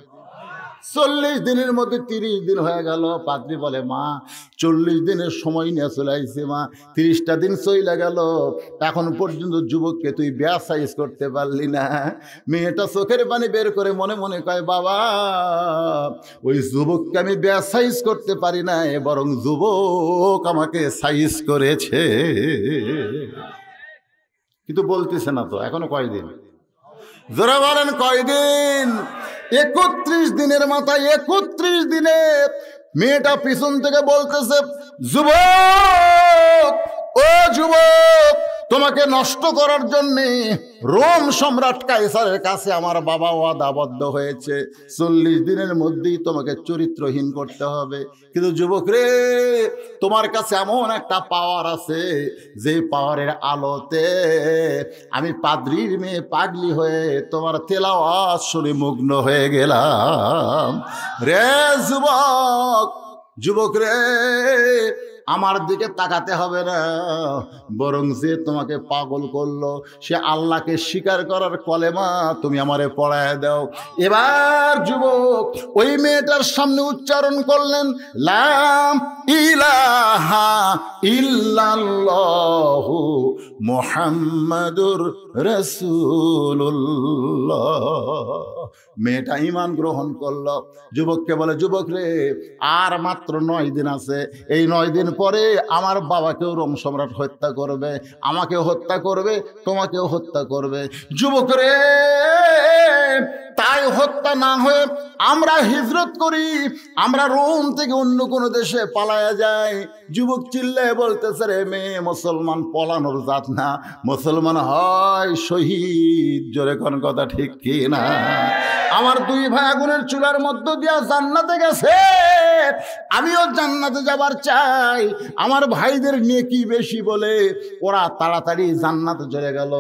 চল্লিশ দিনের মধ্যে তিরিশ দিন হয়ে গেল পাত্রী বলে মা চল্লিশ দিনের সময় নিয়ে চলে আসছে মা তিরিশটা দিন চইলে গেল এখন পর্যন্ত যুবককে তুই ব্যাস সাইজ করতে পারলি না মেয়েটা চোখের পানি বের করে মনে মনে কয় বাবা ওই যুবককে আমি ব্যাস সাইজ করতে পারি না বরং যুবক আমাকে সাইজ করেছে কিন্তু বলতেছে না তো এখনো কয়দিন ধরে বলেন কয়দিন একত্রিশ দিনের মাথায় একত্রিশ দিনে মেয়েটা পিছন থেকে বলতেছে যুবক ও যুবক তোমাকে নষ্ট করার জন্যে রোম সম্রাট কাইসারের কাছে আমার বাবা ওয়াদাবদ্ধ হয়েছে চল্লিশ দিনের মধ্যেই তোমাকে চরিত্রহীন করতে হবে কিন্তু যুবক রে তোমার কাছে এমন একটা পাওয়ার আছে যে পাওয়ারের আলোতে আমি পাদ্রির মেয়ে পাগলি হয়ে তোমার তেলাও আসলে মুগ্ন হয়ে গেলাম রে যুবক যুবক রে আমার দিকে তাকাতে হবে না বরং যে তোমাকে পাগল করলো সে আল্লাহকে স্বীকার করার কলেমা তুমি আমারে পড়ায় দাও এবার যুবক ওই মেয়েটার সামনে উচ্চারণ করলেন লাম ইলাহা ইল্লাল্লাহ মোহাম্মদুর রসুল্লাহ মেয়েটা ইমান গ্রহণ করলো যুবককে বলে যুবক রে আর মাত্র নয় দিন আছে এই নয় দিন এরপরে আমার বাবাকেও রং সম্রাট হত্যা করবে আমাকে হত্যা করবে তোমাকেও হত্যা করবে যুবকরে তাই হত্যা না হয়ে আমরা হিজরত করি আমরা রোম থেকে অন্য কোনো দেশে পালায়া যাই যুবক চিল্লে বলতেছে রে মেয়ে মুসলমান পলানোর জাত না মুসলমান হয় শহীদ জোরে কোন কথা ঠিক কি না আমার দুই ভাই আগুনের চুলার মধ্য দিয়া জান্নাতে গেছে আমিও জান্নাতে যাবার চাই আমার ভাইদের নেকি বেশি বলে ওরা তাড়াতাড়ি জান্নাতে চলে গেল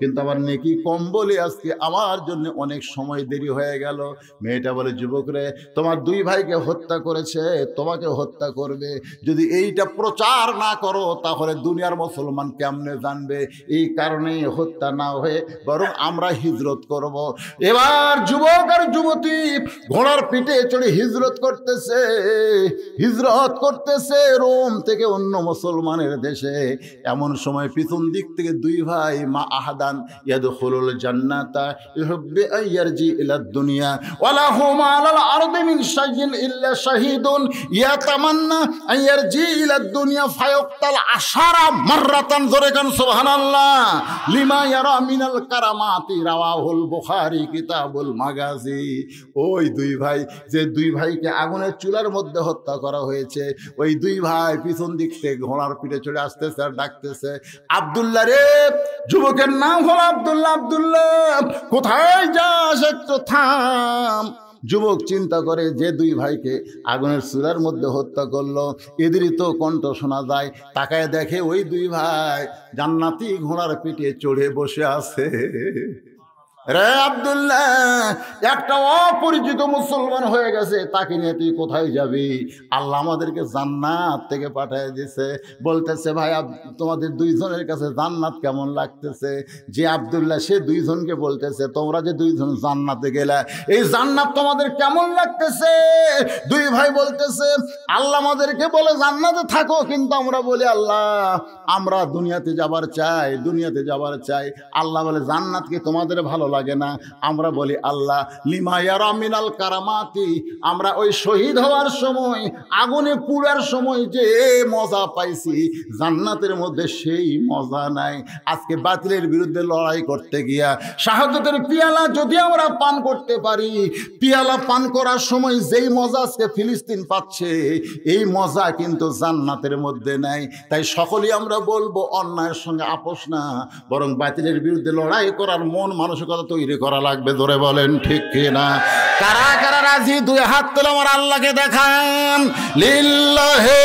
কিন্তু আমার নেকি কম বলে আজকে আমার জন্য অনেক সময় দেরি হয়ে গেল মেয়েটা বলে যুবক রে তোমার দুই ভাইকে হত্যা করেছে তোমাকে হত্যা করবে যদি এইটা প্রচার না করো তাহলে দুনিয়ার মুসলমান কেমনে জানবে এই কারণে হত্যা না হয়ে বরং আমরা হিজরত করব এবার যুবক যুবক যুবতী ঘোড়ার পিঠে চড়ে হিজরত করতেছে হিজরত করতেছে রোম থেকে অন্য মুসলমানের দেশে এমন সময় পিছন দিক থেকে দুই ভাই মা আহাদান ইয়াদ হলুল জান্নাতা ইহব্বে আইয়ারজি ইলা দুনিয়া ওয়ালা হুমা আলাল আরদি মিন শাইইন ইল্লা শাহিদুন ইয়াতামান্না আইয়ারজি ইলা দুনিয়া ফায়াক্তাল আশারা মাররাতান জোরে সুবহানাল্লাহ লিমা ইয়ারা মিনাল কারামাতি রাওয়াহুল বুখারী কিতাবুল মাগ গাজী ওই দুই ভাই যে দুই ভাইকে আগুনের চুলার মধ্যে হত্যা করা হয়েছে ওই দুই ভাই পিছন দিক থেকে ঘোড়ার পিঠে চলে আসতেছে আর ডাকতেছে আবদুল্লা রে যুবকের নাম হল আবদুল্লা আবদুল্লা কোথায় যাস একটু থাম যুবক চিন্তা করে যে দুই ভাইকে আগুনের চুলার মধ্যে হত্যা করলো এদেরই তো কণ্ঠ শোনা যায় তাকায় দেখে ওই দুই ভাই জান্নাতি ঘোড়ার পিঠে চড়ে বসে আছে রে আবদুল্লাহ একটা অপরিচিত মুসলমান হয়ে গেছে তাকে নিয়ে তুই কোথায় যাবি আল্লাহ আমাদেরকে জান্নাত থেকে পাঠিয়ে দিছে বলতেছে ভাই তোমাদের দুইজনের কাছে জান্নাত কেমন লাগতেছে যে আবদুল্লাহ সে দুইজনকে বলতেছে তোমরা যে দুইজন জান্নাতে গেলে এই জান্নাত তোমাদের কেমন লাগতেছে দুই ভাই বলতেছে আল্লাহ আমাদেরকে বলে জান্নাতে থাকো কিন্তু আমরা বলি আল্লাহ আমরা দুনিয়াতে যাবার চাই দুনিয়াতে যাবার চাই আল্লাহ বলে জান্নাতকে তোমাদের ভালো লাগে লাগে না আমরা বলি আল্লাহ লিমায়ার মিনাল কারামাতি আমরা ওই শহীদ হওয়ার সময় আগুনে পুড়ার সময় যে মজা পাইছি জান্নাতের মধ্যে সেই মজা নাই আজকে বাতিলের বিরুদ্ধে লড়াই করতে গিয়া শাহাদতের পিয়ালা যদি আমরা পান করতে পারি পিয়ালা পান করার সময় যেই মজা আজকে ফিলিস্তিন পাচ্ছে এই মজা কিন্তু জান্নাতের মধ্যে নাই তাই সকলেই আমরা বলবো অন্যায়ের সঙ্গে আপোষ না বরং বাতিলের বিরুদ্ধে লড়াই করার মন মানসিকতা তৈরি করা লাগবে ধরে বলেন ঠিক কি না কারা কারা রাজি দুই হাত তুলে আমার আল্লাহকে দেখান লিল্লাহে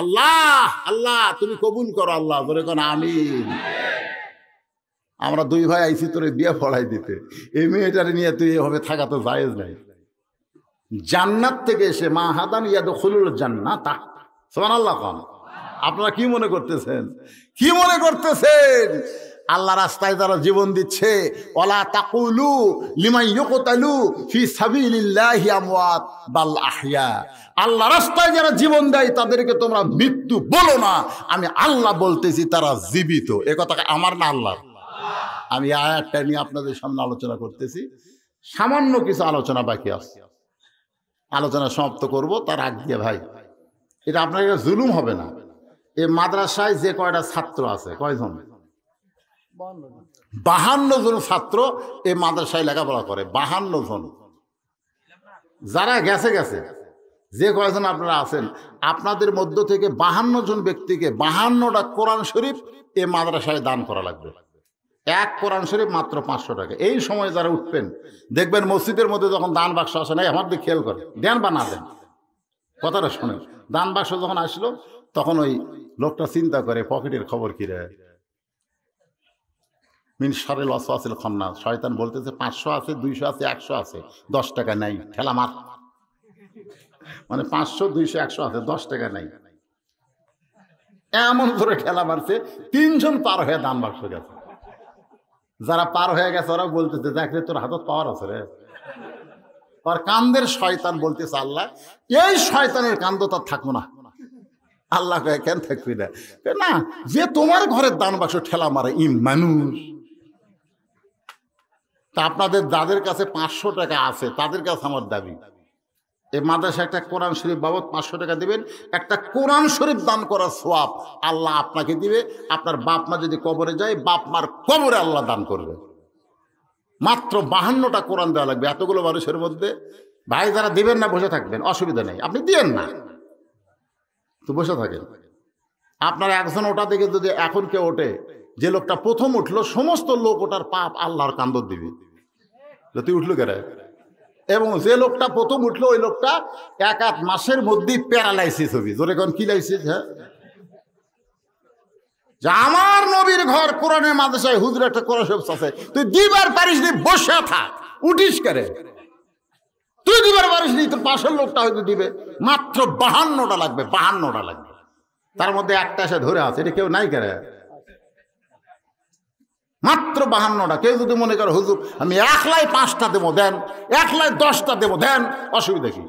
আল্লাহ আল্লাহ তুমি কবুল করো আল্লাহ ধরে কোন আমি আমরা দুই ভাই আইসি তোরে বিয়ে ফলাই দিতে এই মেয়েটারে নিয়ে তুই এভাবে থাকা তো যায় নাই জান্নাত থেকে এসে মা হাদান ইয়াদ খুলুল জান্নাত সোমান আল্লাহ কন আপনারা কি মনে করতেছেন কি মনে করতেছেন আল্লাহ রাস্তায় তারা জীবন দিচ্ছে ওলা তাকুলু লিমাই ফি সাবিলিল্লাহি আমওয়াত বাল আল্লাহ রাস্তায় যারা জীবন দেয় তাদেরকে তোমরা মৃত্যু বলো না আমি আল্লাহ বলতেছি তারা জীবিত এ কথা আমার না আল্লাহ আমি আয়াতটা নিয়ে আপনাদের সামনে আলোচনা করতেছি সামান্য কিছু আলোচনা বাকি আছে আলোচনা সমাপ্ত করব তার আগ দিয়ে ভাই এটা আপনাকে জুলুম হবে না এই মাদ্রাসায় যে কয়টা ছাত্র আছে কয়জন বাহান্ন জন ছাত্র এই মাদ্রাসায় লেখাপড়া করে বাহান্ন জন যারা গেছে গেছে যে কয়জন আপনারা আছেন আপনাদের মধ্য থেকে বাহান্ন জন ব্যক্তিকে বাহান্নটা কোরআন শরীফ এ মাদ্রাসায় দান করা লাগবে এক কোরআন শরীফ মাত্র পাঁচশো টাকা এই সময় যারা উঠবেন দেখবেন মসজিদের মধ্যে যখন দান বাক্স আসে না আমার দিকে খেয়াল করে দেন বা না দেন কথাটা শোনেন দান বাক্স যখন আসলো তখন ওই লোকটা চিন্তা করে পকেটের খবর কি রে মিন সারে লস আছে খন্না শয়তান বলতেছে পাঁচশো আছে দুইশো আছে একশো আছে দশ টাকা নাই ঠেলা মার মানে পাঁচশো দুইশো একশো আছে দশ টাকা নাই এমন করে ঠেলা মারছে তিনজন পার হয়ে দান বাক্স গেছে যারা পার হয়ে গেছে ওরা বলতেছে দেখ রে তোর হাতত পাওয়ার আছে রে আর কান্দের শয়তান বলতেছে আল্লাহ এই শয়তানের কান্দ তার থাকবো না আল্লাহ কয়ে কেন থাকবি না না যে তোমার ঘরের দান বাক্স ঠেলা মারে ই মানুষ তা আপনাদের দাদের কাছে পাঁচশো টাকা আছে তাদের কাছে আমার দাবি এই মাদ্রাসা একটা কোরআন শরীফ বাবদ পাঁচশো টাকা দিবেন একটা কোরআন শরীফ দান করার সোয়াব আল্লাহ আপনাকে দিবে আপনার বাপ মা যদি কবরে যায় বাপ মার কবরে আল্লাহ দান করবে মাত্র বাহান্নটা কোরআন দেওয়া লাগবে এতগুলো মানুষের মধ্যে ভাই যারা দিবেন না বসে থাকবেন অসুবিধা নেই আপনি দিয়েন না তো বসে থাকেন আপনার একজন ওটা দেখে যদি এখন কেউ ওঠে যে লোকটা প্রথম উঠলো সমস্ত লোক ওটার পাপ আল্লাহর কান্দর দিবে তুই উঠলো কে এবং যে লোকটা প্রথম উঠলো ওই লোকটা এক এক মাসের মধ্যে প্যারালাইসিস হবি তোর এখন কি লাইসিস হ্যাঁ আমার নবীর ঘর কোরআনের মাদ্রাসায় হুজুর একটা কোরআন আছে তুই দুইবার পারিস নি বসে থাক উঠিস করে তুই দিবার মানুষ নেই তোর পাশের লোকটা হয়তো দিবে মাত্র বাহান্নটা লাগবে বাহান্নটা লাগবে তার মধ্যে একটা এসে ধরে আছে এটা কেউ নাই কেন মাত্র বাহান্নটা কেউ যদি মনে করে হুজুর আমি একলাই পাঁচটা দেবো দেন একলাই দশটা দেবো দেন অসুবিধা কি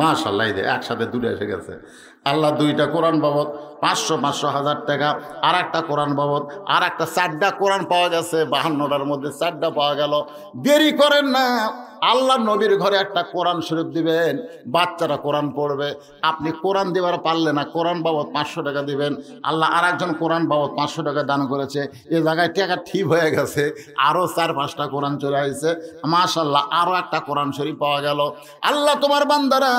মাশাল্লাহ একসাথে দূরে এসে গেছে আল্লাহ দুইটা কোরআন বাবদ পাঁচশো পাঁচশো হাজার টাকা আর একটা কোরআন বাবদ আর একটা চারটা কোরআন পাওয়া গেছে বাহান্নটার মধ্যে চারটা পাওয়া গেল দেরি করেন না আল্লাহ নবীর ঘরে একটা কোরআন শরীফ দিবেন বাচ্চারা কোরআন পড়বে আপনি কোরআন দেবার পারলে না কোরআন বাবদ পাঁচশো টাকা দিবেন আল্লাহ আর একজন কোরআন বাবদ পাঁচশো টাকা দান করেছে এ জায়গায় টাকা ঠিক হয়ে গেছে আরও চার পাঁচটা কোরআন চলে আসছে মাশাল্লাহ আরও একটা কোরআন শরীফ পাওয়া গেল আল্লাহ তোমার বান্দারা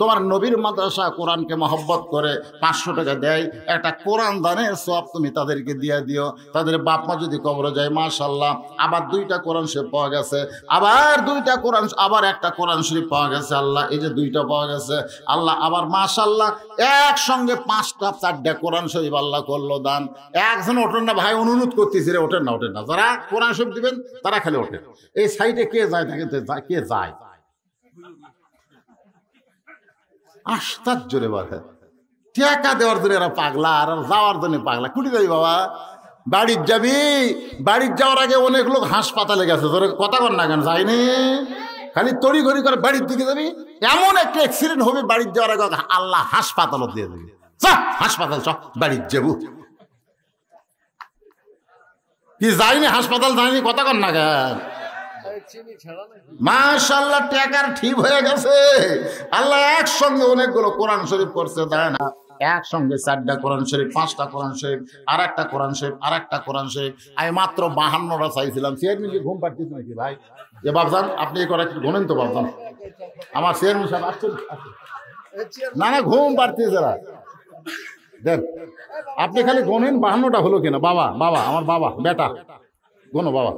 তোমার নবীর মাদ্রাসা কোরআনকে মহব্ব মহব্বত করে পাঁচশো টাকা দেয় একটা কোরআন দানের সব তুমি তাদেরকে দিয়ে দিও তাদের বাপমা যদি কবরে যায় মাশাল্লাহ আবার দুইটা কোরআন শরীফ পাওয়া গেছে আবার দুইটা কোরআন আবার একটা কোরআন শরীফ পাওয়া গেছে আল্লাহ এই যে দুইটা পাওয়া গেছে আল্লাহ আবার মাশাল্লাহ একসঙ্গে পাঁচটা চারটা কোরআন শরীফ আল্লাহ করলো দান একজন ওঠেন না ভাই অনুরোধ করতেছি রে ওঠেন না ওঠেন না যারা কোরআন শরীফ দিবেন তারা খালি ওঠেন এই সাইডে কে যায় থাকে কে যায় আশ্চর্য রে বাধা ঠেকা দেওয়ার জন্য এরা পাগলা আর যাওয়ার জন্য পাগলা কুটি যাবি বাবা বাড়ির যাবি বাড়ির যাওয়ার আগে অনেক লোক হাসপাতালে গেছে তোর কথা বল না কেন যায়নি খালি তড়ি ঘড়ি করে বাড়ির দিকে যাবি এমন একটা অ্যাক্সিডেন্ট হবে বাড়ির যাওয়ার আগে আল্লাহ হাসপাতাল দিয়ে দেবে হাসপাতাল চ বাড়ির যাবো কি যাইনি হাসপাতাল যাইনি কথা কর না কেন মাশাল্লাহ ট্যাকার ঠিক হয়ে গেছে আল্লাহ একসঙ্গে অনেকগুলো কোরআন শরীফ করছে তাই না একসঙ্গে চারটা কোরআন শরীফ পাঁচটা কোরআন শরীফ আর একটা কোরআন শরীফ আর একটা কোরআন শরীফ আমি মাত্র বাহান্নটা চাইছিলাম চেয়ারম্যান কি ঘুম পাচ্ছিস নাকি ভাই যে বাবজান আপনি এ করে ঘুমেন তো বাবজান আমার চেয়ারম্যান সাহেব আসছেন না না ঘুম পারতেছে যারা দেন আপনি খালি গোনেন বাহান্নটা হলো কিনা বাবা বাবা আমার বাবা বেটা গোনো বাবা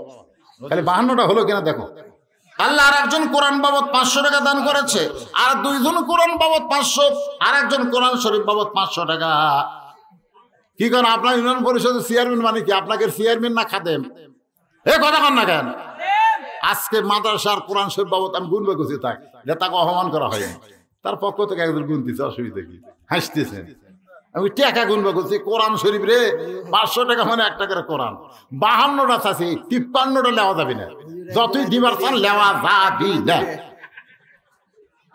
খালি বাহান্নটা হলো কিনা দেখো আল্লাহ আর একজন কোরআন বাবদ পাঁচশো টাকা দান করেছে আর দুইজন কোরআন বাবদ পাঁচশো আর একজন কোরআন শরীফ বাবদ পাঁচশো টাকা কি করেন আপনার ইউনিয়ন পরিষদের চেয়ারম্যান মানে কি আপনাকে চেয়ারম্যান না খাদেম এ কথা কন না কেন আজকে মাদ্রাসার কোরআন শরীফ বাবদ আমি গুনবে গুছি থাক যে তাকে অপমান করা হয় তার পক্ষ থেকে একজন গুনতেছে অসুবিধা কি হাসতেছেন আমি টাকা গুনবা করছি কোরআন শরীফ রে পাঁচশো টাকা মানে এক টাকার কোরআন বাহান্নটা চাষি তিপ্পান্নটা নেওয়া যাবে না যতই দিবার চান নেওয়া যাবি না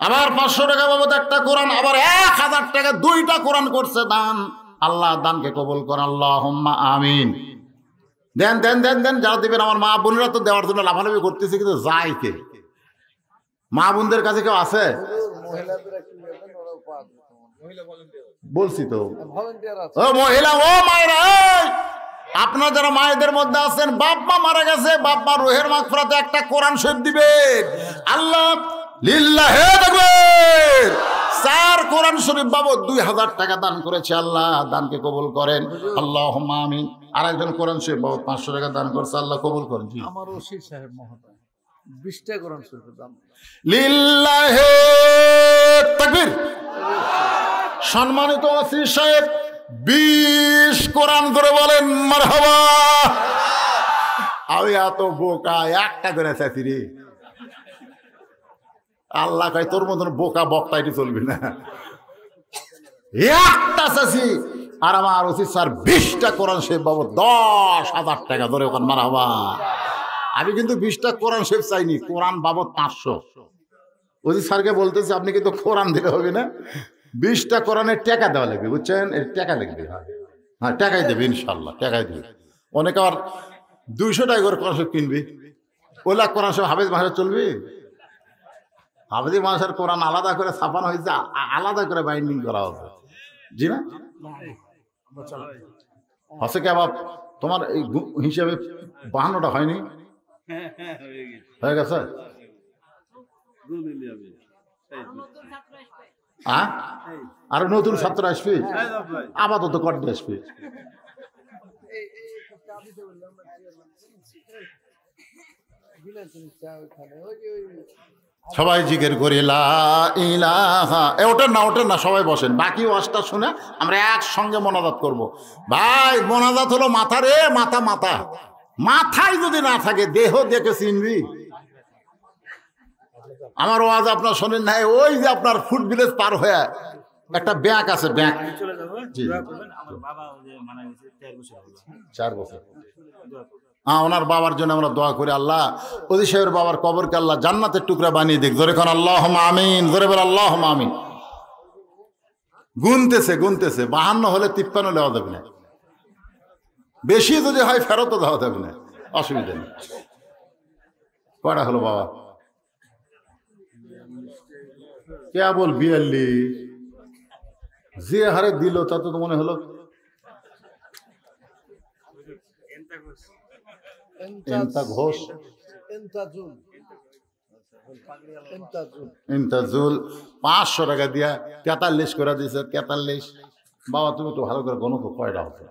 আবার পাঁচশো টাকা বাবদ একটা কোরআন আবার এক হাজার টাকা দুইটা কোরআন করছে দান আল্লাহ দানকে কবল কর আল্লাহ আমিন দেন দেন দেন দেন যারা দেবেন আমার মা বোনেরা তো দেওয়ার জন্য লাভালাভি করতেছে কিন্তু যাইতে কে মা বোনদের কাছে কেউ আছে মহিলাদের বলছি তো আপনার যারা মায়েদের মধ্যে আছেন বাপ মা মারা গেছে বাপ মা রোহের মাগফরাতে একটা কোরআন শরীফ দিবে আল্লাহ লিল্লাহে দেখবে চার কোরআন শরীফ বাবু দুই হাজার টাকা দান করেছে আল্লাহ দানকে কবুল করেন আল্লাহ আমিন আর একজন কোরআন শরীফ বাবু পাঁচশো টাকা দান করছে আল্লাহ কবুল করেন আমার ওসি সাহেব মহোদয় বিশটা কোরআন শরীফ দান লিল্লাহে তাকবীর সম্মানিত আসির সাহেব বিশ কোরআন করে বলেন মারহাবা আমি এত বোকা একটা করে চাইছি রে আল্লাহ কয় তোর মতন বোকা বক্তা এটি চলবি না একটা চাষি আর আমার উচিত স্যার বিশটা কোরআন শেফ বাবু দশ হাজার টাকা ধরে ওখানে মারাবা আমি কিন্তু বিশটা কোরআন শেফ চাইনি কোরআন বাবদ পাঁচশো অজিত স্যারকে বলতেছি আপনি কিন্তু কোরআন দিলে হবে না বিশটা কোরআনের টেকা দেওয়া লাগবে বুঝছেন এর টেকা লাগবে হ্যাঁ টাকাই দেবে ইনশাল্লাহ টাকাই দেবে অনেকে আবার দুইশো টাকা করে কোরআন কিনবে ওলা কোরআন সব হাফেজ ভাষা চলবে হাফেজি মানুষের কোরআন আলাদা করে ছাপানো হয়েছে আলাদা করে বাইন্ডিং করা হবে জি না হসে কে আবার তোমার এই হিসাবে বাহানোটা হয়নি হয়ে গেছে হ্যাঁ আর নতুন ছাত্র আসবে আপাতত কন্টে আসবে সবাই জিগের করি ওটা না ওটা না সবাই বসেন বাকি ওয়াজটা শুনে আমরা একসঙ্গে মনাদাত করব। ভাই মনাদাত হলো মাথা রে মাথা মাথা মাথায় যদি না থাকে দেহ দেখে চিনবি আমার ওয়াজ আপনার শোনেন না ওই যে আপনার ফুড ভিলেজ পার হয়ে একটা ব্যাংক আছে ব্যাংক মানে চার বছর হ্যাঁ ওনার বাবার জন্য আমরা দোয়া করি আল্লাহ ওদি সাহেবের বাবার কবরকে আল্লাহ জান্নাতের টুকরা বানিয়ে দিক ধরে খান আল্লাহ আমিন ধরে বল আল্লাহ আমিন গুনতেছে গুনতেছে বাহান্ন হলে তিপ্পান্ন দেওয়া দেবে না বেশি যদি হয় ফেরতও দেওয়া দেবে না অসুবিধা নেই কয়টা হলো বাবা কেবল বিয়াল্লিশ যে হারে দিল তাতে তো মনে হলো ঘোষ ইন্তাজুল পাঁচশো টাকা দিয়া তেতাল্লিশ করে দিয়েছে তেতাল্লিশ বাবা তুমি তো ভালো করে গণক কয়টা হতো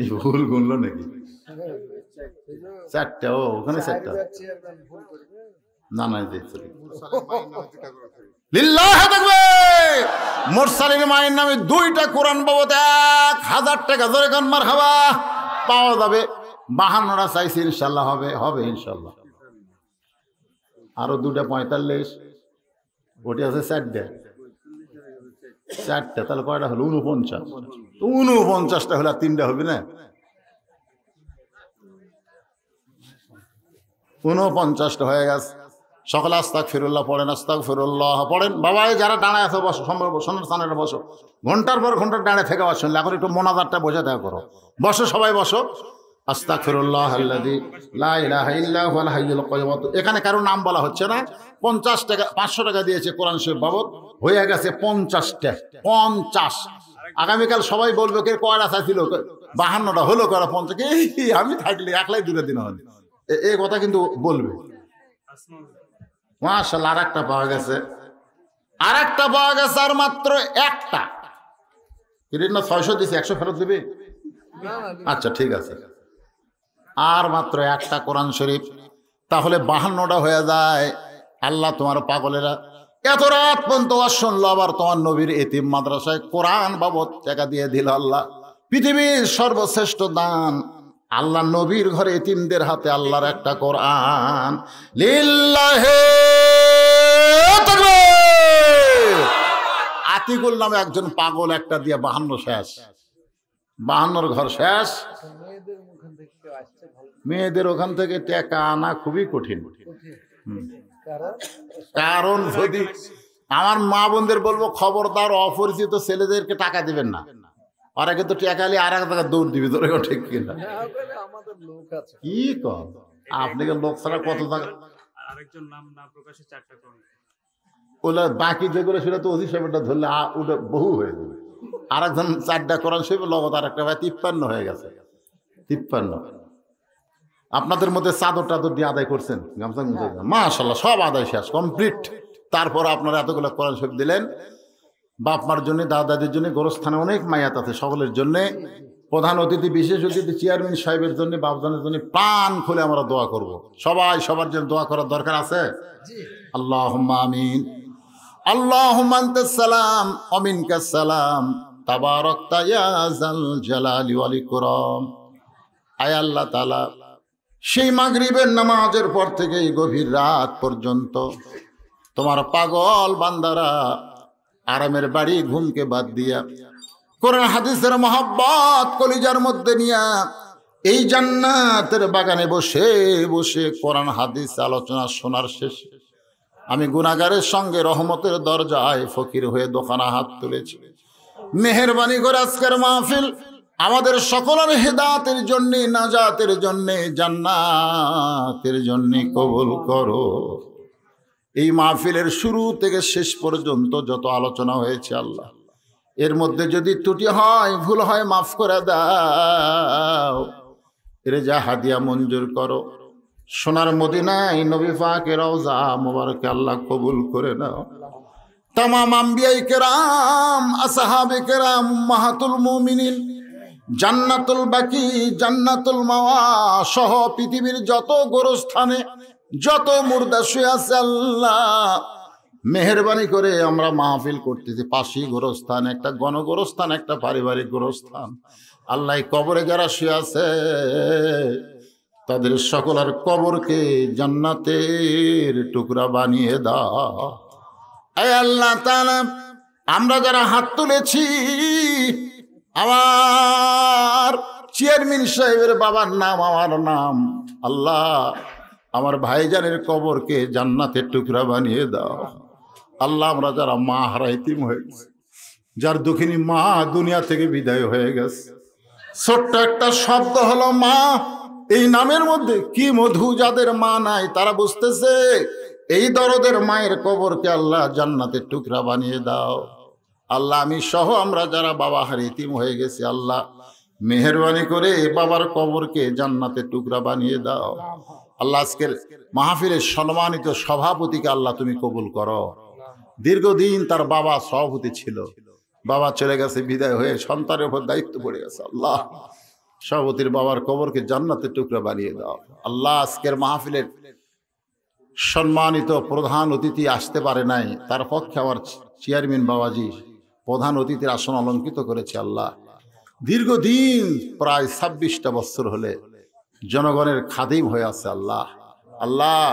এই ভুল গুনলো নাকি চারটা ও ওখানে চারটা না না লিল্লাহে দেখবে মোরসালির মায়ের নামে দুইটা কোরআন বাবদ এক হাজার টাকা ধরে গান মার হাওয়া পাওয়া যাবে বাহান্নরা চাইছি ইনশাল্লাহ হবে হবে ইনশাল্লাহ আরো দুটা পঁয়তাল্লিশ ওটি আছে চারটে চারটে তাহলে কয়টা হলো উনপঞ্চাশ উনপঞ্চাশটা হলে তিনটা হবে না উনপঞ্চাশটা হয়ে গেছে সকালে আস্তাক ফিরুল্লাহ পড়েন আস্তাক ফিরুল্লাহ পড়েন বাবা যারা দাঁড়ায় আছে বসো সোনার স্থানে বসো ঘন্টার পর ঘন্টার দাঁড়ায় থেকে আবার শুনলে এখন একটু মোনাদারটা বোঝা দেখা করো বসো সবাই বসো আস্তাক ফিরুল্লাহ এখানে কারো নাম বলা হচ্ছে না পঞ্চাশ টাকা পাঁচশো টাকা দিয়েছে কোরআন শরীফ বাবদ হয়ে গেছে পঞ্চাশটা পঞ্চাশ আগামীকাল সবাই বলবে কে কয় রাস্তা ছিল বাহান্নটা হলো কয়টা পঞ্চাশ আমি থাকলে একলাই দুটো দিন হবে এই কথা কিন্তু বলবে মাসাল আর একটা পাওয়া গেছে আর একটা পাওয়া গেছে আর মাত্র একটা না ছয়শো দিছে একশো ফেরত দিবি আচ্ছা ঠিক আছে আর মাত্র একটা কোরআন শরীফ তাহলে বাহান্নটা হয়ে যায় আল্লাহ তোমার পাগলেরা এত রাত পর্যন্ত শুনলো আবার তোমার নবীর এতিম মাদ্রাসায় কোরআন বাবদ টাকা দিয়ে দিল আল্লাহ পৃথিবীর সর্বশ্রেষ্ঠ দান আল্লাহ নবীর ঘরে তিনদের হাতে আল্লাহর একটা কোরআন লিল্লাহে আতিকুল নামে একজন পাগল একটা দিয়ে বাহান্ন শেষ বাহান্নর ঘর শেষ মেয়েদের ওখান থেকে টেকা আনা খুবই কঠিন কারণ যদি আমার মা বোনদের বলবো খবরদার অপরিচিত ছেলেদেরকে টাকা দিবেন না ওরা কিন্তু টাকা নিয়ে আর এক জায়গায় দৌড় দিবি তোর ঠিক কিনা কি আপনি আপনাকে লোক ছাড়া কত জায়গা আরেকজন নাম না প্রকাশে চারটা ওগুলো বাকি যেগুলো সেটা তো অধি সাহেবটা ধরলে ওটা বহু হয়ে যাবে আর একজন চারটা কোরআন সাহেব লগত আর একটা ভাই তিপ্পান্ন হয়ে গেছে তিপ্পান্ন আপনাদের মধ্যে চাদর টাদর দিয়ে আদায় করছেন গামছা মাশাল্লাহ সব আদায় শেষ কমপ্লিট তারপর আপনারা এতগুলো কোরআন সাহেব দিলেন বাপ মার জন্য দাদাদের জন্য গোরস্থানে অনেক মায়াত আছে সকলের জন্যে প্রধান অতিথি বিশেষ অতিথি চেয়ারম্যান সাহেবের জন্য বাপদানের জন্য প্রাণ খুলে আমরা দোয়া করব। সবাই সবার জন্য দোয়া করার দরকার আছে আল্লাহ আমিন আল্লাহ সালাম অমিন সালাম তাবারক আল্লাহ সেই মাগরিবের নামাজের পর থেকে গভীর রাত পর্যন্ত তোমার পাগল বান্দারা আরামের বাড়ি ঘুমকে বাদ দিয়া কোরআন হাদিসের মহাব্বত কলিজার মধ্যে নিয়া এই জান্নাতের বাগানে বসে বসে কোরআন হাদিস আলোচনা শোনার শেষে আমি গুণাগারের সঙ্গে রহমতের দরজায় ফকির হয়ে দোকানা হাত তুলেছি মেহরবানি করে আজকের মাহফিল আমাদের সকলের হেদাতের জন্যে নাজাতের জন্যে জান্নাতের জন্যে কবুল করো এই মাহফিলের শুরু থেকে শেষ পর্যন্ত যত আলোচনা হয়েছে আল্লাহ এর মধ্যে যদি ত্রুটি হয় ভুল হয় মাফ করে দাও এরে যা হাদিয়া মঞ্জুর করো সোনার মদিনায় নবী ফাঁকের যা মোবারকে আল্লাহ কবুল করে নাও তাম আম্বিয়াই কেরাম আসাহাবে কেরাম মাহাতুল মুমিনিন জান্নাতুল বাকি জান্নাতুল মাওয়া সহ পৃথিবীর যত গোরস্থানে স্থানে যত মুর্দা শুয়ে আছে আল্লাহ মেহরবানি করে আমরা মাহফিল করতেছি পাশি গোরস্থান একটা গণগোরস্থান একটা পারিবারিক গোরস্থান আল্লাহ কবরে যারা শুয়ে আছে তাদের সকল আর কবরকে জান্নাতের টুকরা বানিয়ে দাও আল্লাহ আমরা যারা হাত তুলেছি আমার চেয়ারম্যান সাহেবের বাবার নাম আমার নাম আল্লাহ আমার ভাইজানের কবরকে জান্নাতের টুকরা বানিয়ে দাও আল্লাহ আমরা যারা মা হারাইতিম হয়ে গেছে যার দুঃখিনী মা দুনিয়া থেকে বিদায় হয়ে গেছে ছোট্ট একটা শব্দ হলো মা এই নামের মধ্যে কি মধু যাদের মা নাই তারা বুঝতেছে এই দরদের মায়ের কবরকে আল্লাহ জান্নাতের টুকরা বানিয়ে দাও আল্লাহ আমি সহ আমরা যারা বাবা হারিতিম হয়ে গেছি আল্লাহ মেহরবানি করে বাবার কবরকে জান্নাতের টুকরা বানিয়ে দাও আল্লাহ আজকের মাহফিলের সম্মানিত সভাপতিকে আল্লাহ তুমি কবুল করো দীর্ঘদিন তার বাবা সভাপতি ছিল বাবা চলে গেছে বিদায় হয়ে সন্তানের উপর দায়িত্ব পড়ে গেছে আল্লাহ সভাপতির বাবার কবরকে জান্নাতের টুকরা বানিয়ে দাও আল্লাহ আজকের মাহফিলের সম্মানিত প্রধান অতিথি আসতে পারে নাই তার পক্ষে আমার চেয়ারম্যান বাবাজি প্রধান অতিথির আসন অলঙ্কিত করেছে আল্লাহ দীর্ঘদিন প্রায় ছাব্বিশটা বছর হলে জনগণের খাদিম হয়ে আছে আল্লাহ আল্লাহ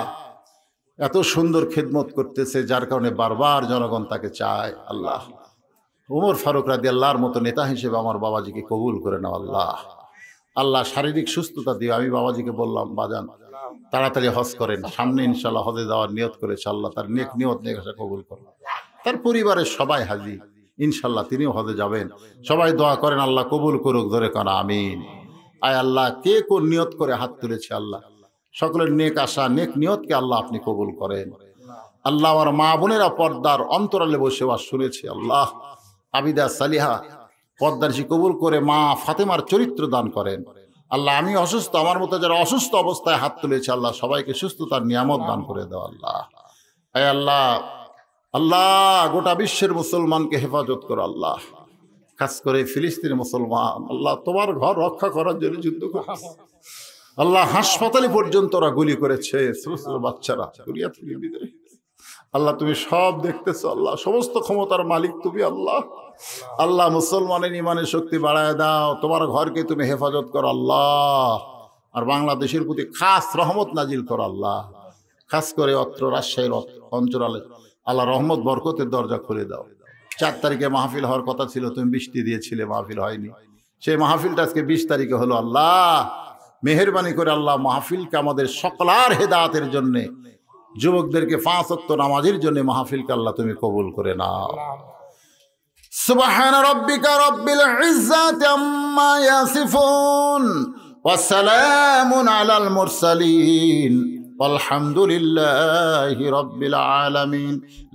এত সুন্দর খেদমত করতেছে যার কারণে বারবার জনগণ তাকে চায় আল্লাহ উমর ফারুক রাদি আল্লাহর মতো নেতা হিসেবে আমার বাবাজিকে কবুল করে নাও আল্লাহ আল্লাহ শারীরিক সুস্থতা দিও আমি বাবাজিকে বললাম বাজান তাড়াতাড়ি হজ করেন সামনে ইনশাল্লাহ হজে যাওয়ার নিয়ত করেছে আল্লাহ তার নেক নিয়ত আসা কবুল করো তার পরিবারের সবাই হাজি ইনশাল্লাহ তিনিও হজে যাবেন সবাই দোয়া করেন আল্লাহ কবুল করুক ধরে কনা আমিন আয় আল্লাহ কে কোন নিয়ত করে হাত তুলেছে আল্লাহ সকলের নেক আশা নেক নিয়তকে আল্লাহ আপনি কবুল করেন আল্লাহ আমার মা বোনেরা পর্দার অন্তরালে বসে বাস শুনেছে আল্লাহ আবিদা সালিহা পদ্মারসি কবুল করে মা ফাতেমার চরিত্র দান করেন আল্লাহ আমি অসুস্থ আমার মতো যারা অসুস্থ অবস্থায় হাত তুলেছে আল্লাহ সবাইকে সুস্থতার নিয়ামত দান করে দেওয়া আল্লাহ আয় আল্লাহ আল্লাহ গোটা বিশ্বের মুসলমানকে হেফাজত করো আল্লাহ খাস করে ফিলিস্তিনি মুসলমান আল্লাহ তোমার ঘর রক্ষা করার জন্য যুদ্ধ করছে আল্লাহ হাসপাতালে পর্যন্ত ওরা গুলি করেছে বাচ্চারা দুনিয়া থেকে আল্লাহ তুমি সব দেখতেছ আল্লাহ সমস্ত ক্ষমতার মালিক তুমি আল্লাহ আল্লাহ মুসলমানের ইমানের শক্তি বাড়ায় দাও তোমার ঘরকে তুমি হেফাজত করো আল্লাহ আর বাংলাদেশের প্রতি খাস রহমত নাজিল করো আল্লাহ খাস করে অত্র রাজশাহীর অঞ্চলে আল্লাহ রহমত বরকতের দরজা খুলে দাও চার তারিখে মাহফিল হওয়ার কথা ছিল তুমি বৃষ্টি দিয়েছিলে মাহফিল হয়নি সেই মাহফিলটা আজকে বিশ তারিখে হলো আল্লাহ মেহরবানি করে আল্লাহ মাহফিলকে আমাদের সকলার হেদাতের জন্যে যুবকদেরকে পাঁচ অত্ত নামাজের জন্য মাহফিলকে আল্লাহ তুমি কবুল করে নাও سبحان ربك رب العزة عما يصفون وسلام على المرسلين والحمد لله رب العالمين